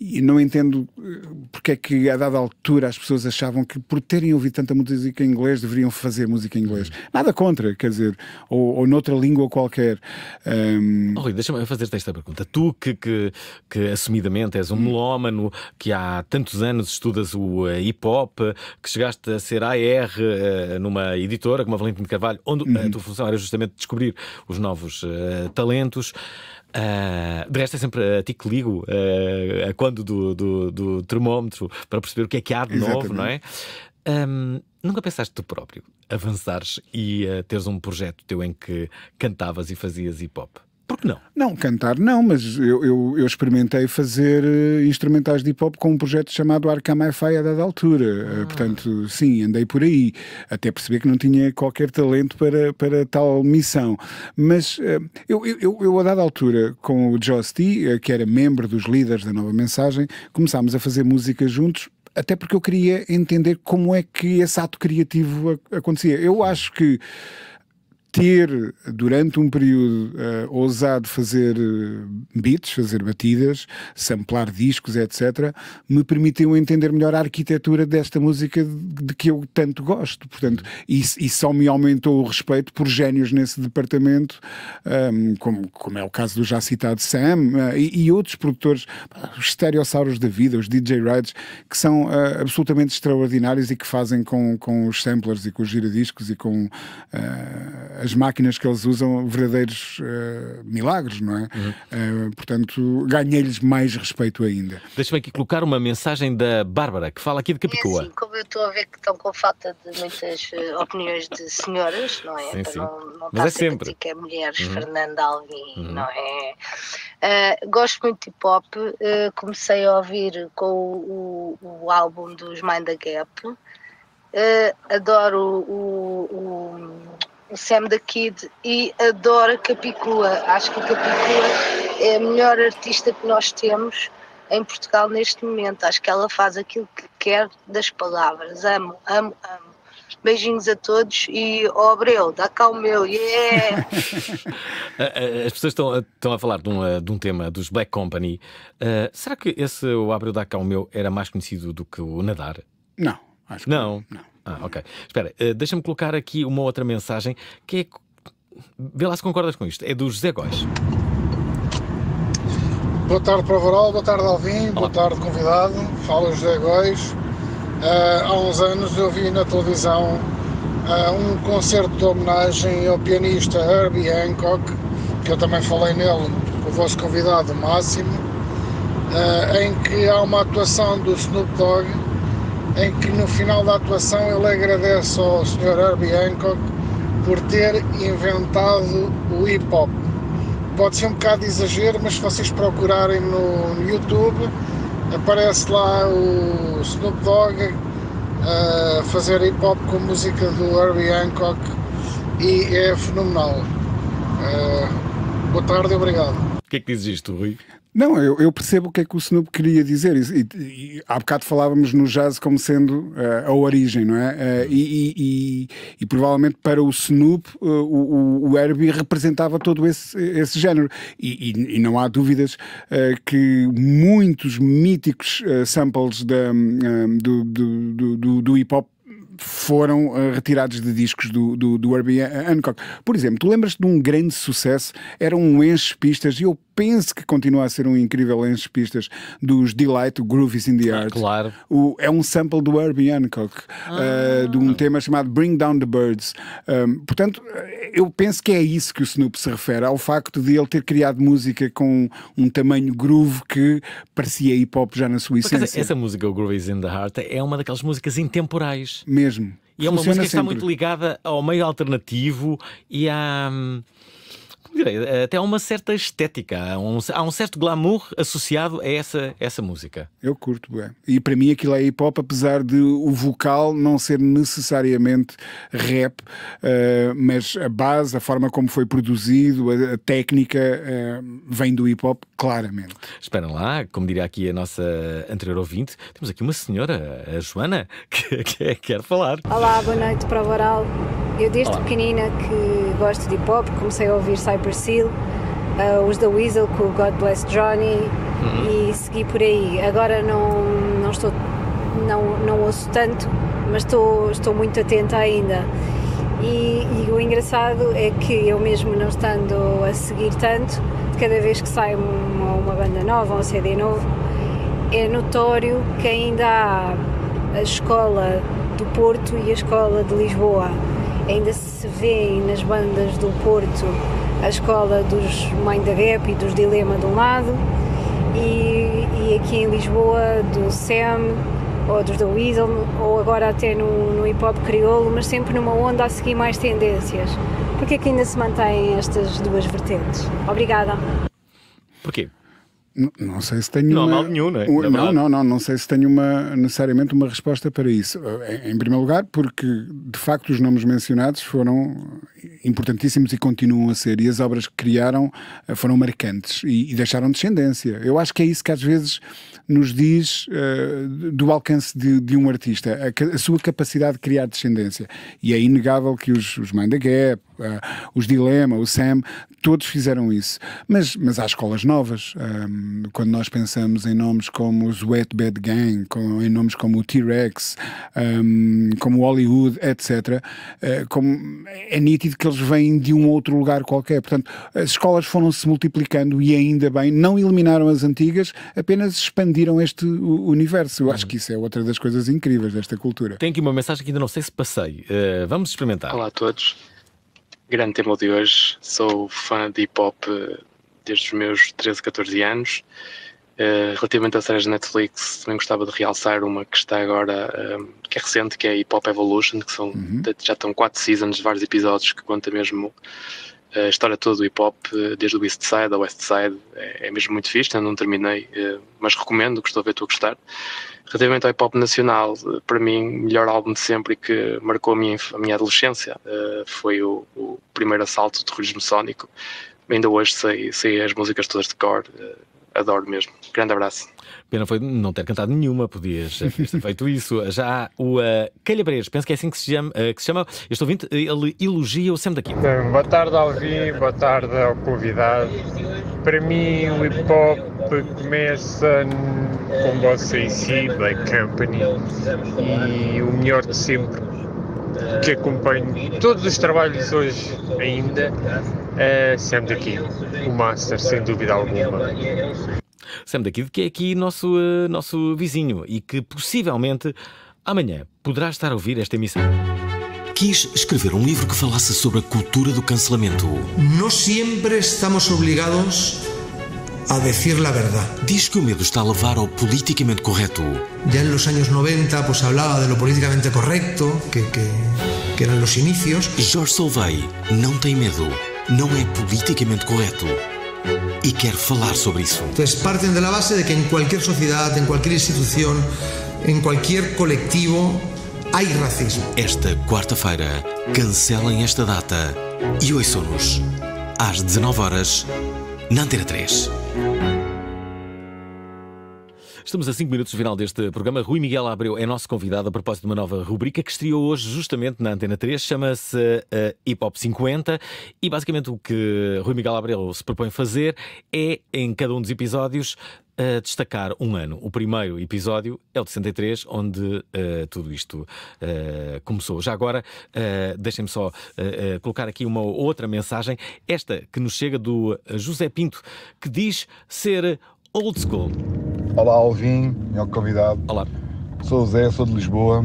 e, e, não entendo eh, porque é que, a dada altura, as pessoas achavam que, por terem ouvido tanta música em inglês, deveriam fazer música em inglês. Uhum. Nada contra, quer dizer, ou, ou noutra língua qualquer. Um... Oh, Rui, deixa-me fazer-te esta pergunta. Tu que, que, que assumidamente és um hum. melómano que há tantos anos estudas o eh, hip hop, que chegaste a ser AR eh, numa editora como a Valentim de Carvalho, onde eh, uhum. a tua função era justamente descobrir os novos uh, talentos. Uh, de resto, é sempre a ti que ligo uh, a quando do, do, do, termómetro para perceber o que é que há de Exatamente. novo, não é? Um, nunca pensaste tu próprio avançares e uh, teres um projeto teu em que cantavas e fazias hip hop? Por que não? Não, cantar não, mas eu, eu, eu experimentei fazer eh, instrumentais de hip-hop com um projeto chamado Arcama Fai a dada altura. Eh, ah. portanto, sim, andei por aí. Até perceber que não tinha qualquer talento para, para tal missão. Mas eh, eu, eu, eu, a dada altura, com o Josty que era membro dos líderes da Nova Mensagem, começámos a fazer música juntos até porque eu queria entender como é que esse ato criativo acontecia. Eu acho que ter durante um período uh, ousado fazer eh, beats, fazer batidas, samplar discos, etc., me permitiu entender melhor a arquitetura desta música de que eu tanto gosto. Portanto, e, e só me aumentou o respeito por génios nesse departamento, um, ehm, como, como, é o caso do já citado Sam uh, e, e, outros produtores, os estereossauros da vida, os DJ Rides, que são uh, absolutamente extraordinários e que fazem com, com os samplers e com os giradiscos e com as máquinas que eles usam verdadeiros uh, milagres, não é? Uhum. Uh, portanto, ganhei-lhes mais respeito ainda. Deixa-me aqui colocar uma mensagem da Bárbara, que fala aqui de Capicua. É assim, como eu estou a ver que estão com falta de muitas eh, opiniões de senhoras, não é? Sim, Para sim. não, não Mas é sempre. que é mulheres, uhum. Fernanda Alvim, uhum. não é? Uh, gosto muito de hip hop, comecei a ouvir com o, o, o álbum dos Mind the Gap. Uh, adoro o, o, o Sam da Kid e adoro a Capicua. Acho que a Capicua é a melhor artista que nós temos em Portugal neste momento. Acho que ela faz aquilo que quer das palavras. Amo, amo, amo. Beijinhos a todos e ó Abreu, dá cá o meu, yeah! [LAUGHS] As pessoas estão, estão a falar de um, eh, de um tema dos Black Company. Uh, será que esse O Abreu, dá cá o meu era mais conhecido do que o Nadar? Não, acho que não. não. Ah, ok. Espera, uh, deixa-me colocar aqui uma outra mensagem que é. Vê lá se concordas com isto. É do José Góis. Boa tarde para Varal, boa tarde Alvim, Olá. boa tarde convidado. Fala José Góis. Uh, há uns anos eu vi na televisão uh, um concerto de homenagem ao pianista Herbie Hancock, que eu também falei nele, o vosso convidado Máximo, uh, em que há uma atuação do Snoop Dogg em que no final da atuação ele agradece ao Sr. Herbie Hancock por ter inventado o hip hop. Pode ser um bocado de exagero, mas se vocês procurarem no, no YouTube, aparece lá o Snoop Dogg a eh, fazer hip hop com música do Herbie Hancock e é fenomenal. Uh, boa tarde, obrigado. O que é que dizes isto, Rui? Não, eu, eu, percebo o que é que o Snoop queria dizer. E, e, e há bocado falávamos no jazz como sendo uh, a origem, não é? Uh, e, e, provavelmente para o Snoop uh, o, o Herbie representava todo esse, esse género. E, não há dúvidas que muitos míticos samples da, um, hum, do, do, do, do hip hop foram uh, retirados de discos do, do, do Herbie Hancock. Por exemplo, tu lembras-te de um grande sucesso, era um enche-pistas, e eu penso que continua a ser um incrível enche-pistas, dos Delight, Groove is in the Art. Claro. O, é um sample do Herbie Hancock, ah. uh, de um tema chamado Bring Down the Birds. Um, portanto, eh, eu penso que é isso que o Snoop se refere, ao facto de ele ter criado música com um tamanho groove que parecia hip-hop já na sua essência. Essa música, o Groove is in the Heart, é uma daquelas músicas intemporais. Mesmo mesmo. E é uma Funciona música que está muito ligada ao meio alternativo e à, hum, direi, eh, até há uma certa estética, há um, há um certo glamour associado a essa, essa música. Eu curto, bem. E para mim aquilo é hip hop, apesar de o vocal não ser necessariamente rap, uh, mas a base, a forma como foi produzido, a, a técnica uh, vem do hip hop, claramente. Esperem lá, como diria aqui a nossa anterior ouvinte, temos aqui uma senhora, a Joana, [LAUGHS] que, é que quer falar. Olá, boa noite para o Varal. Eu desde Olá. pequenina que gosto de hip hop, comecei a ouvir sai Super Seal, uh, os da Weasel com o God Bless Johnny uhum. e segui por aí. Agora não, não estou, não, não ouço tanto, mas estou, estou muito atenta ainda. E, e, o engraçado é que eu mesmo não estando a seguir tanto, cada vez que sai uma, uma banda nova, um CD novo, é notório que ainda há a escola do Porto e a escola de Lisboa. Ainda se vê nas bandas do Porto a escola dos Mãe da Gap e dos Dilema de um lado, e, e aqui em Lisboa do SEM ou dos da Weasel, ou agora até no, no hip hop crioulo, mas sempre numa onda a seguir mais tendências. Porquê é que ainda se mantêm estas duas vertentes? Obrigada. Porquê? Não sei se tenho. Não uma... há mal nenhum, não é? Não, não, não, não, não sei se tenho uma, necessariamente uma resposta para isso. Eh, em primeiro lugar, porque de facto os nomes mencionados foram importantíssimos e continuam a ser. E as obras que criaram eh, foram marcantes e, e deixaram descendência. Eu acho que é isso que às vezes nos diz uh, do alcance de, de um artista, a, a, sua capacidade de criar descendência. E é inegável que os, os Mind the Gap, uh, os Dilema, o Sam, todos fizeram isso. Mas, mas há escolas novas. Um, ehm, quando nós pensamos em nomes como os wet bed Gang, com, em nomes como o T-Rex, um, ehm, como Hollywood, etc., uh, eh, como, é nítido que eles vêm de um outro lugar qualquer. Portanto, as escolas foram se multiplicando e ainda bem, não eliminaram as antigas, apenas expandiram expandiram este universo. Eu acho uhum. que isso é outra das coisas incríveis desta cultura. Tenho aqui uma mensagem que ainda não sei se passei. Uh, vamos experimentar. Olá a todos. Grande tema de hoje. Sou fã de hip hop eh, desde os meus 13, 14 anos. Uh, relativamente às séries de Netflix, também gostava de realçar uma que está agora, uh, que é recente, que é Hip Hop Evolution, que são, uhum. já estão quatro seasons, vários episódios que conta mesmo a história toda do hip hop, eh, desde o East Side ao West Side, é, é mesmo muito fixe, ainda não terminei, eh, mas recomendo, gostou de ver, tu a gostar. Relativamente ao hip hop nacional, eh, para mim, melhor álbum de sempre e que marcou a minha, a minha adolescência foi o, o primeiro assalto do terrorismo sónico. Ainda hoje sei, sei as músicas todas de cor, adoro mesmo. Grande abraço. Pena foi não ter cantado nenhuma, podias ter [LAUGHS] feito isso. Já o uh, penso que é assim que se chama. Uh, que se chama este ouvinte, eh, ele elogia o Sam daqui. Então, boa tarde, Alvi, boa tarde ao convidado. Para mim, o hip hop começa com em e Black Company e o melhor de sempre que acompanho todos os trabalhos hoje ainda, eh, sempre aqui o Master, sem dúvida alguma. Sempre daqui, que é aqui nosso, uh, nosso vizinho e que possivelmente amanhã poderá estar a ouvir esta emissão. Quis escrever um livro que falasse sobre a cultura do cancelamento. Não sempre estamos obrigados a decir la verdad. Diz que o medo está a levar ao politicamente correto. Ya en los años 90 pues hablaba de lo políticamente correcto, que, que, que eran los inicios. Jorge Solvay não tem medo, não é politicamente correto. y quer hablar sobre eso. Entonces parten de la base de que en cualquier sociedad, en cualquier institución, en cualquier colectivo hay racismo. Esta quarta-feira cancelem esta data e hoy somos às 19 horas na Antena 3. Estamos a 5 minutos do final deste programa. Rui Miguel Abreu é nosso convidado a propósito de uma nova rubrica que estreou hoje justamente na Antena 3. Chama-se uh, Hip Hop 50 e basicamente o que Rui Miguel Abreu se propõe fazer é, em cada um dos episódios, eh, destacar um ano. O primeiro episódio é o de 63, onde uh, tudo isto uh, começou. Já agora, uh, deixem-me só uh, colocar aqui uma outra mensagem, esta que nos chega do José Pinto, que diz ser old school. Olá, Alvin, meu convidado. Olá. Sou o Zé, sou de Lisboa.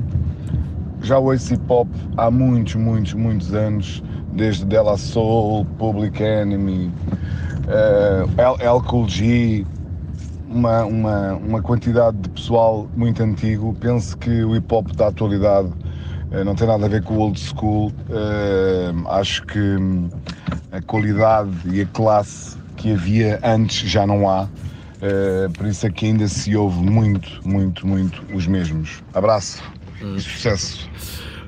Já ouço hip hop há muitos, muitos, muitos anos, desde Della Soul, Public Enemy, uh, eh, L, L Cool G, uma, uma, uma quantidade de pessoal muito antigo. Penso que o hip hop da atualidade uh, não tem nada a ver com o old school. Uh, acho que hum, a qualidade e a classe que havia antes já não há. Uh, por isso é que ainda se ouve muito, muito, muito os mesmos. Abraço hum. e sucesso.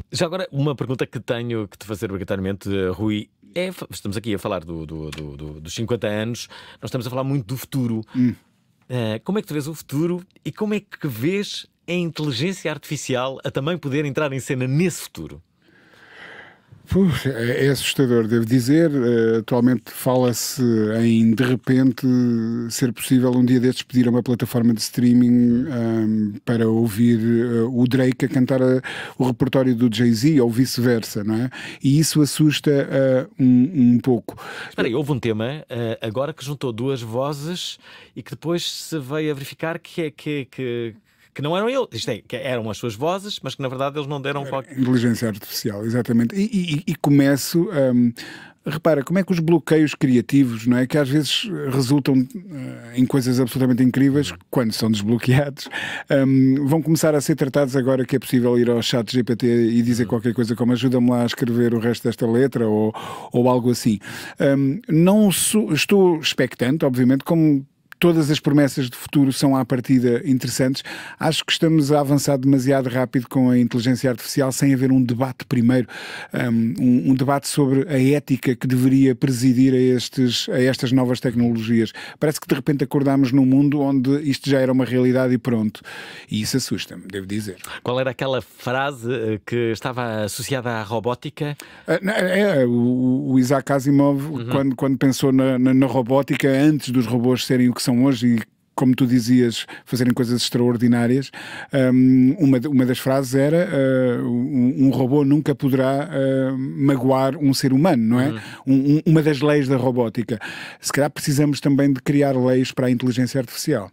Já agora, uma pergunta que tenho que te fazer obrigatoriamente, eh, Rui. É, estamos aqui a falar do, do, do, dos 50 anos, nós estamos a falar muito do futuro. Hum. Uh, como é que tu vês o futuro e como é que vês a inteligência artificial a também poder entrar em cena nesse futuro? É, é assustador, devo dizer. Eh, atualmente fala-se em, de repente, ser possível um dia destes pedir a uma plataforma de streaming um, ehm, para ouvir uh, o Drake a cantar a, eh, o repertório do Jay-Z ou vice-versa, não é? E isso assusta uh, um, um, pouco. Espera aí, houve um tema uh, agora que juntou duas vozes e que depois se veio a verificar que é que, é, que que não eram eles, isto é, que eram as suas vozes, mas que na verdade eles não deram foco. Inteligência artificial, exatamente. E, e, e começo. Um, repara, como é que os bloqueios criativos, não é? Que às vezes resultam uh, em coisas absolutamente incríveis, uhum. quando são desbloqueados, um, vão começar a ser tratados agora que é possível ir ao chat GPT e dizer uhum. qualquer coisa como ajuda-me lá a escrever o resto desta letra ou, ou algo assim. Um, não sou, estou expectante, obviamente, como todas as promessas de futuro são à partida interessantes. Acho que estamos a avançar demasiado rápido com a inteligência artificial sem haver um debate primeiro, um, um debate sobre a ética que deveria presidir a, estes, a estas novas tecnologias. Parece que de repente acordámos num mundo onde isto já era uma realidade e pronto. E isso assusta-me, devo dizer. Qual era aquela frase eh, que estava associada à robótica? Ah, é, é o Isaac Asimov, uhum. quando, quando pensou na, na, na robótica, antes dos robôs serem o que são são hoje e como tu dizias, fazerem coisas extraordinárias. Um, uma, uma das frases era: uh, um, um, robô nunca poderá uh, magoar um ser humano, não é? Uhum. Um, uma das leis da robótica. Se calhar precisamos também de criar leis para a inteligência artificial.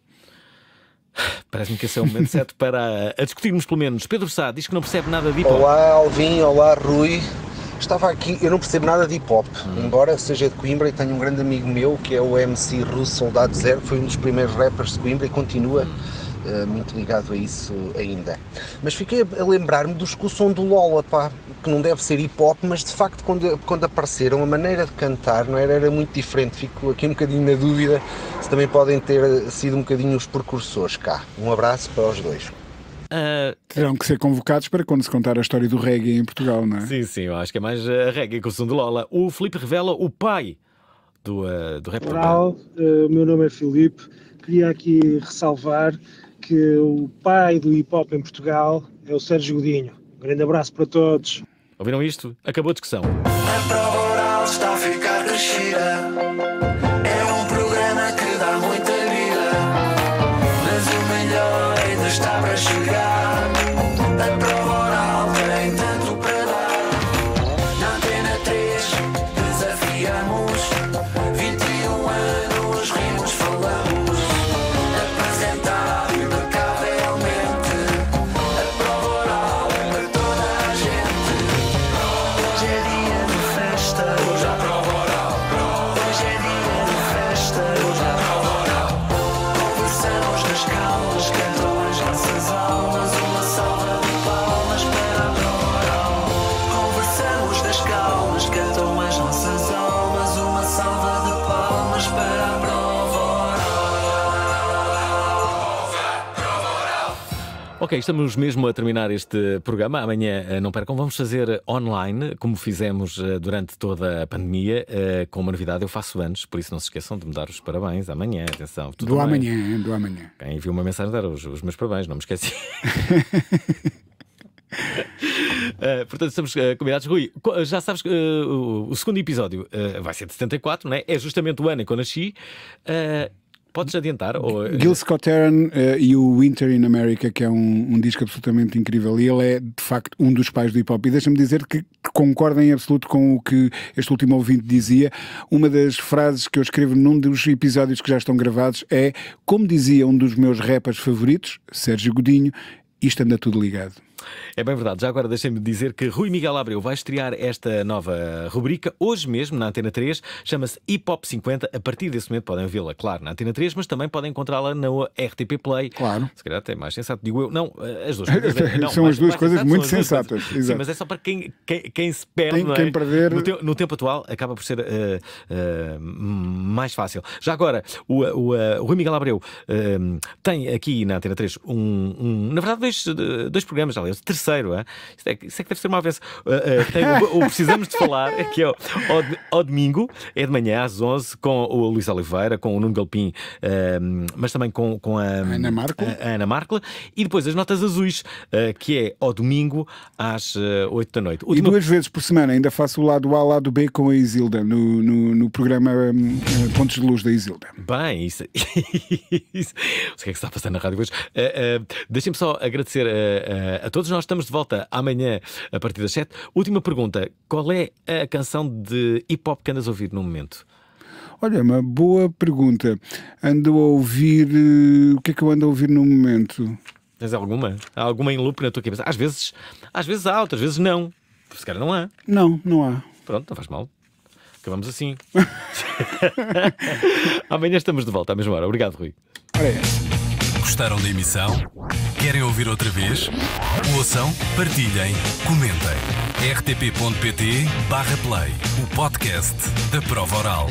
Parece-me que esse é o momento certo para ah, discutirmos, pelo menos. Pedro Sá diz que não percebe nada de Olá, Alvin, olá, Rui. Estava aqui, eu não percebo nada de hip hop, hum. embora seja de Coimbra e tenho um grande amigo meu que é o MC Russo Soldado Zero, foi um dos primeiros rappers de Coimbra e continua hum. uh, muito ligado a isso ainda. Mas fiquei a lembrar-me dos que o som do Lola, pá, que não deve ser hip hop, mas de facto quando, quando apareceram a maneira de cantar não era, era muito diferente. Fico aqui um bocadinho na dúvida se também podem ter sido um bocadinho os precursores cá. Um abraço para os dois. Uh, Terão que ser convocados para quando se contar a história do reggae em Portugal, não é? Sim, sim, eu acho que é mais a ah, reggae que o som de Lola. O Felipe revela o pai do, uh, do rap. Olá, o meu nome é Felipe. Queria aqui ressalvar que o pai do hip hop em Portugal é o Sérgio Godinho. Um grande abraço para todos. Ouviram isto? Acabou a discussão. A prova oral está a ficar crescida. Ok, estamos mesmo a terminar este programa. Amanhã, eh, não percam, vamos fazer online, como fizemos eh, durante toda a pandemia, eh, com uma novidade. Eu faço anos, por isso não se esqueçam de me dar os parabéns amanhã. Atenção, tudo do bem? amanhã, do amanhã. Quem enviou uma mensagem dar os, os meus parabéns, não me esqueci. Uh, [LAUGHS] portanto, estamos uh, combinados. Rui, já sabes que uh, o, o, segundo episódio vai ser de 74, não é? É justamente o ano em que eu nasci. Podes adiantar? Ou... Gil Scott Heron uh, e o Winter in America, que é um, um, disco absolutamente incrível, e ele é de facto um dos pais do hip hop. E deixa-me dizer que concordo em absoluto com o que este último ouvinte dizia. Uma das frases que eu escrevo num dos episódios que já estão gravados é: Como dizia um dos meus rappers favoritos, Sérgio Godinho, isto anda tudo ligado. É bem verdade. Já agora deixem-me dizer que Rui Miguel Abreu vai estrear esta nova rubrica hoje mesmo na Antena 3. Chama-se Hip Hop 50. A partir desse momento podem vê-la, claro, na Antena 3, mas também podem encontrá-la na RTP Play. Claro. Se calhar até mais sensato, digo eu. Não, eh, as duas [LAUGHS] coisas. Não, são mais, as duas coisas sensato, muito sensatas. Sim, mas é só para quem, quem, quem se perde. Tem, quem é? perder... no, te, no, tempo atual acaba por ser uh, uh, mais fácil. Já agora, o, o, uh, Rui Miguel Abreu tem aqui na Antena 3 um. um na verdade, dois, dois programas, aliás, o terceiro, é? Isso, é, isso é que deve ser uma vez Uh, uh, o, Precisamos de Falar, [LAUGHS] que é ao, ao, domingo, é de manhã às 11, com o Luís Oliveira, com o Nuno Galpim, ah, mas também com, com a, Ana Marco. A, Ana Marco. E depois as Notas Azuis, uh, que é ao domingo às uh, ah, 8 da noite. Última... E duas vezes por semana ainda faço o lado A, lado B com a Isilda, no, no, no programa um, eh, Pontos de Luz da Isilda. Bem, isso, [LAUGHS] isso. O que é que se está a passar na rádio hoje? Uh, Deixem-me só agradecer agradecer a, a, a, todos. Nós estamos de volta amanhã a partir das 7. Última pergunta: qual é a canção de hip hop que andas a ouvir no momento? Olha, uma boa pergunta. Ando a ouvir. Eh, o que é que eu ando a ouvir no momento? Tens alguma? Há alguma em loop na tua cabeça? Às vezes, às vezes há, outras vezes não. Se calhar não há. Não, não há. Pronto, não faz mal. Acabamos assim. [LAUGHS] Amanhã estamos de volta à mesma hora. Obrigado, Rui. É Gostaram da emissão? Querem ouvir outra vez? Ouçam, partilhem, comentem. rtp.pt/play o podcast da prova oral.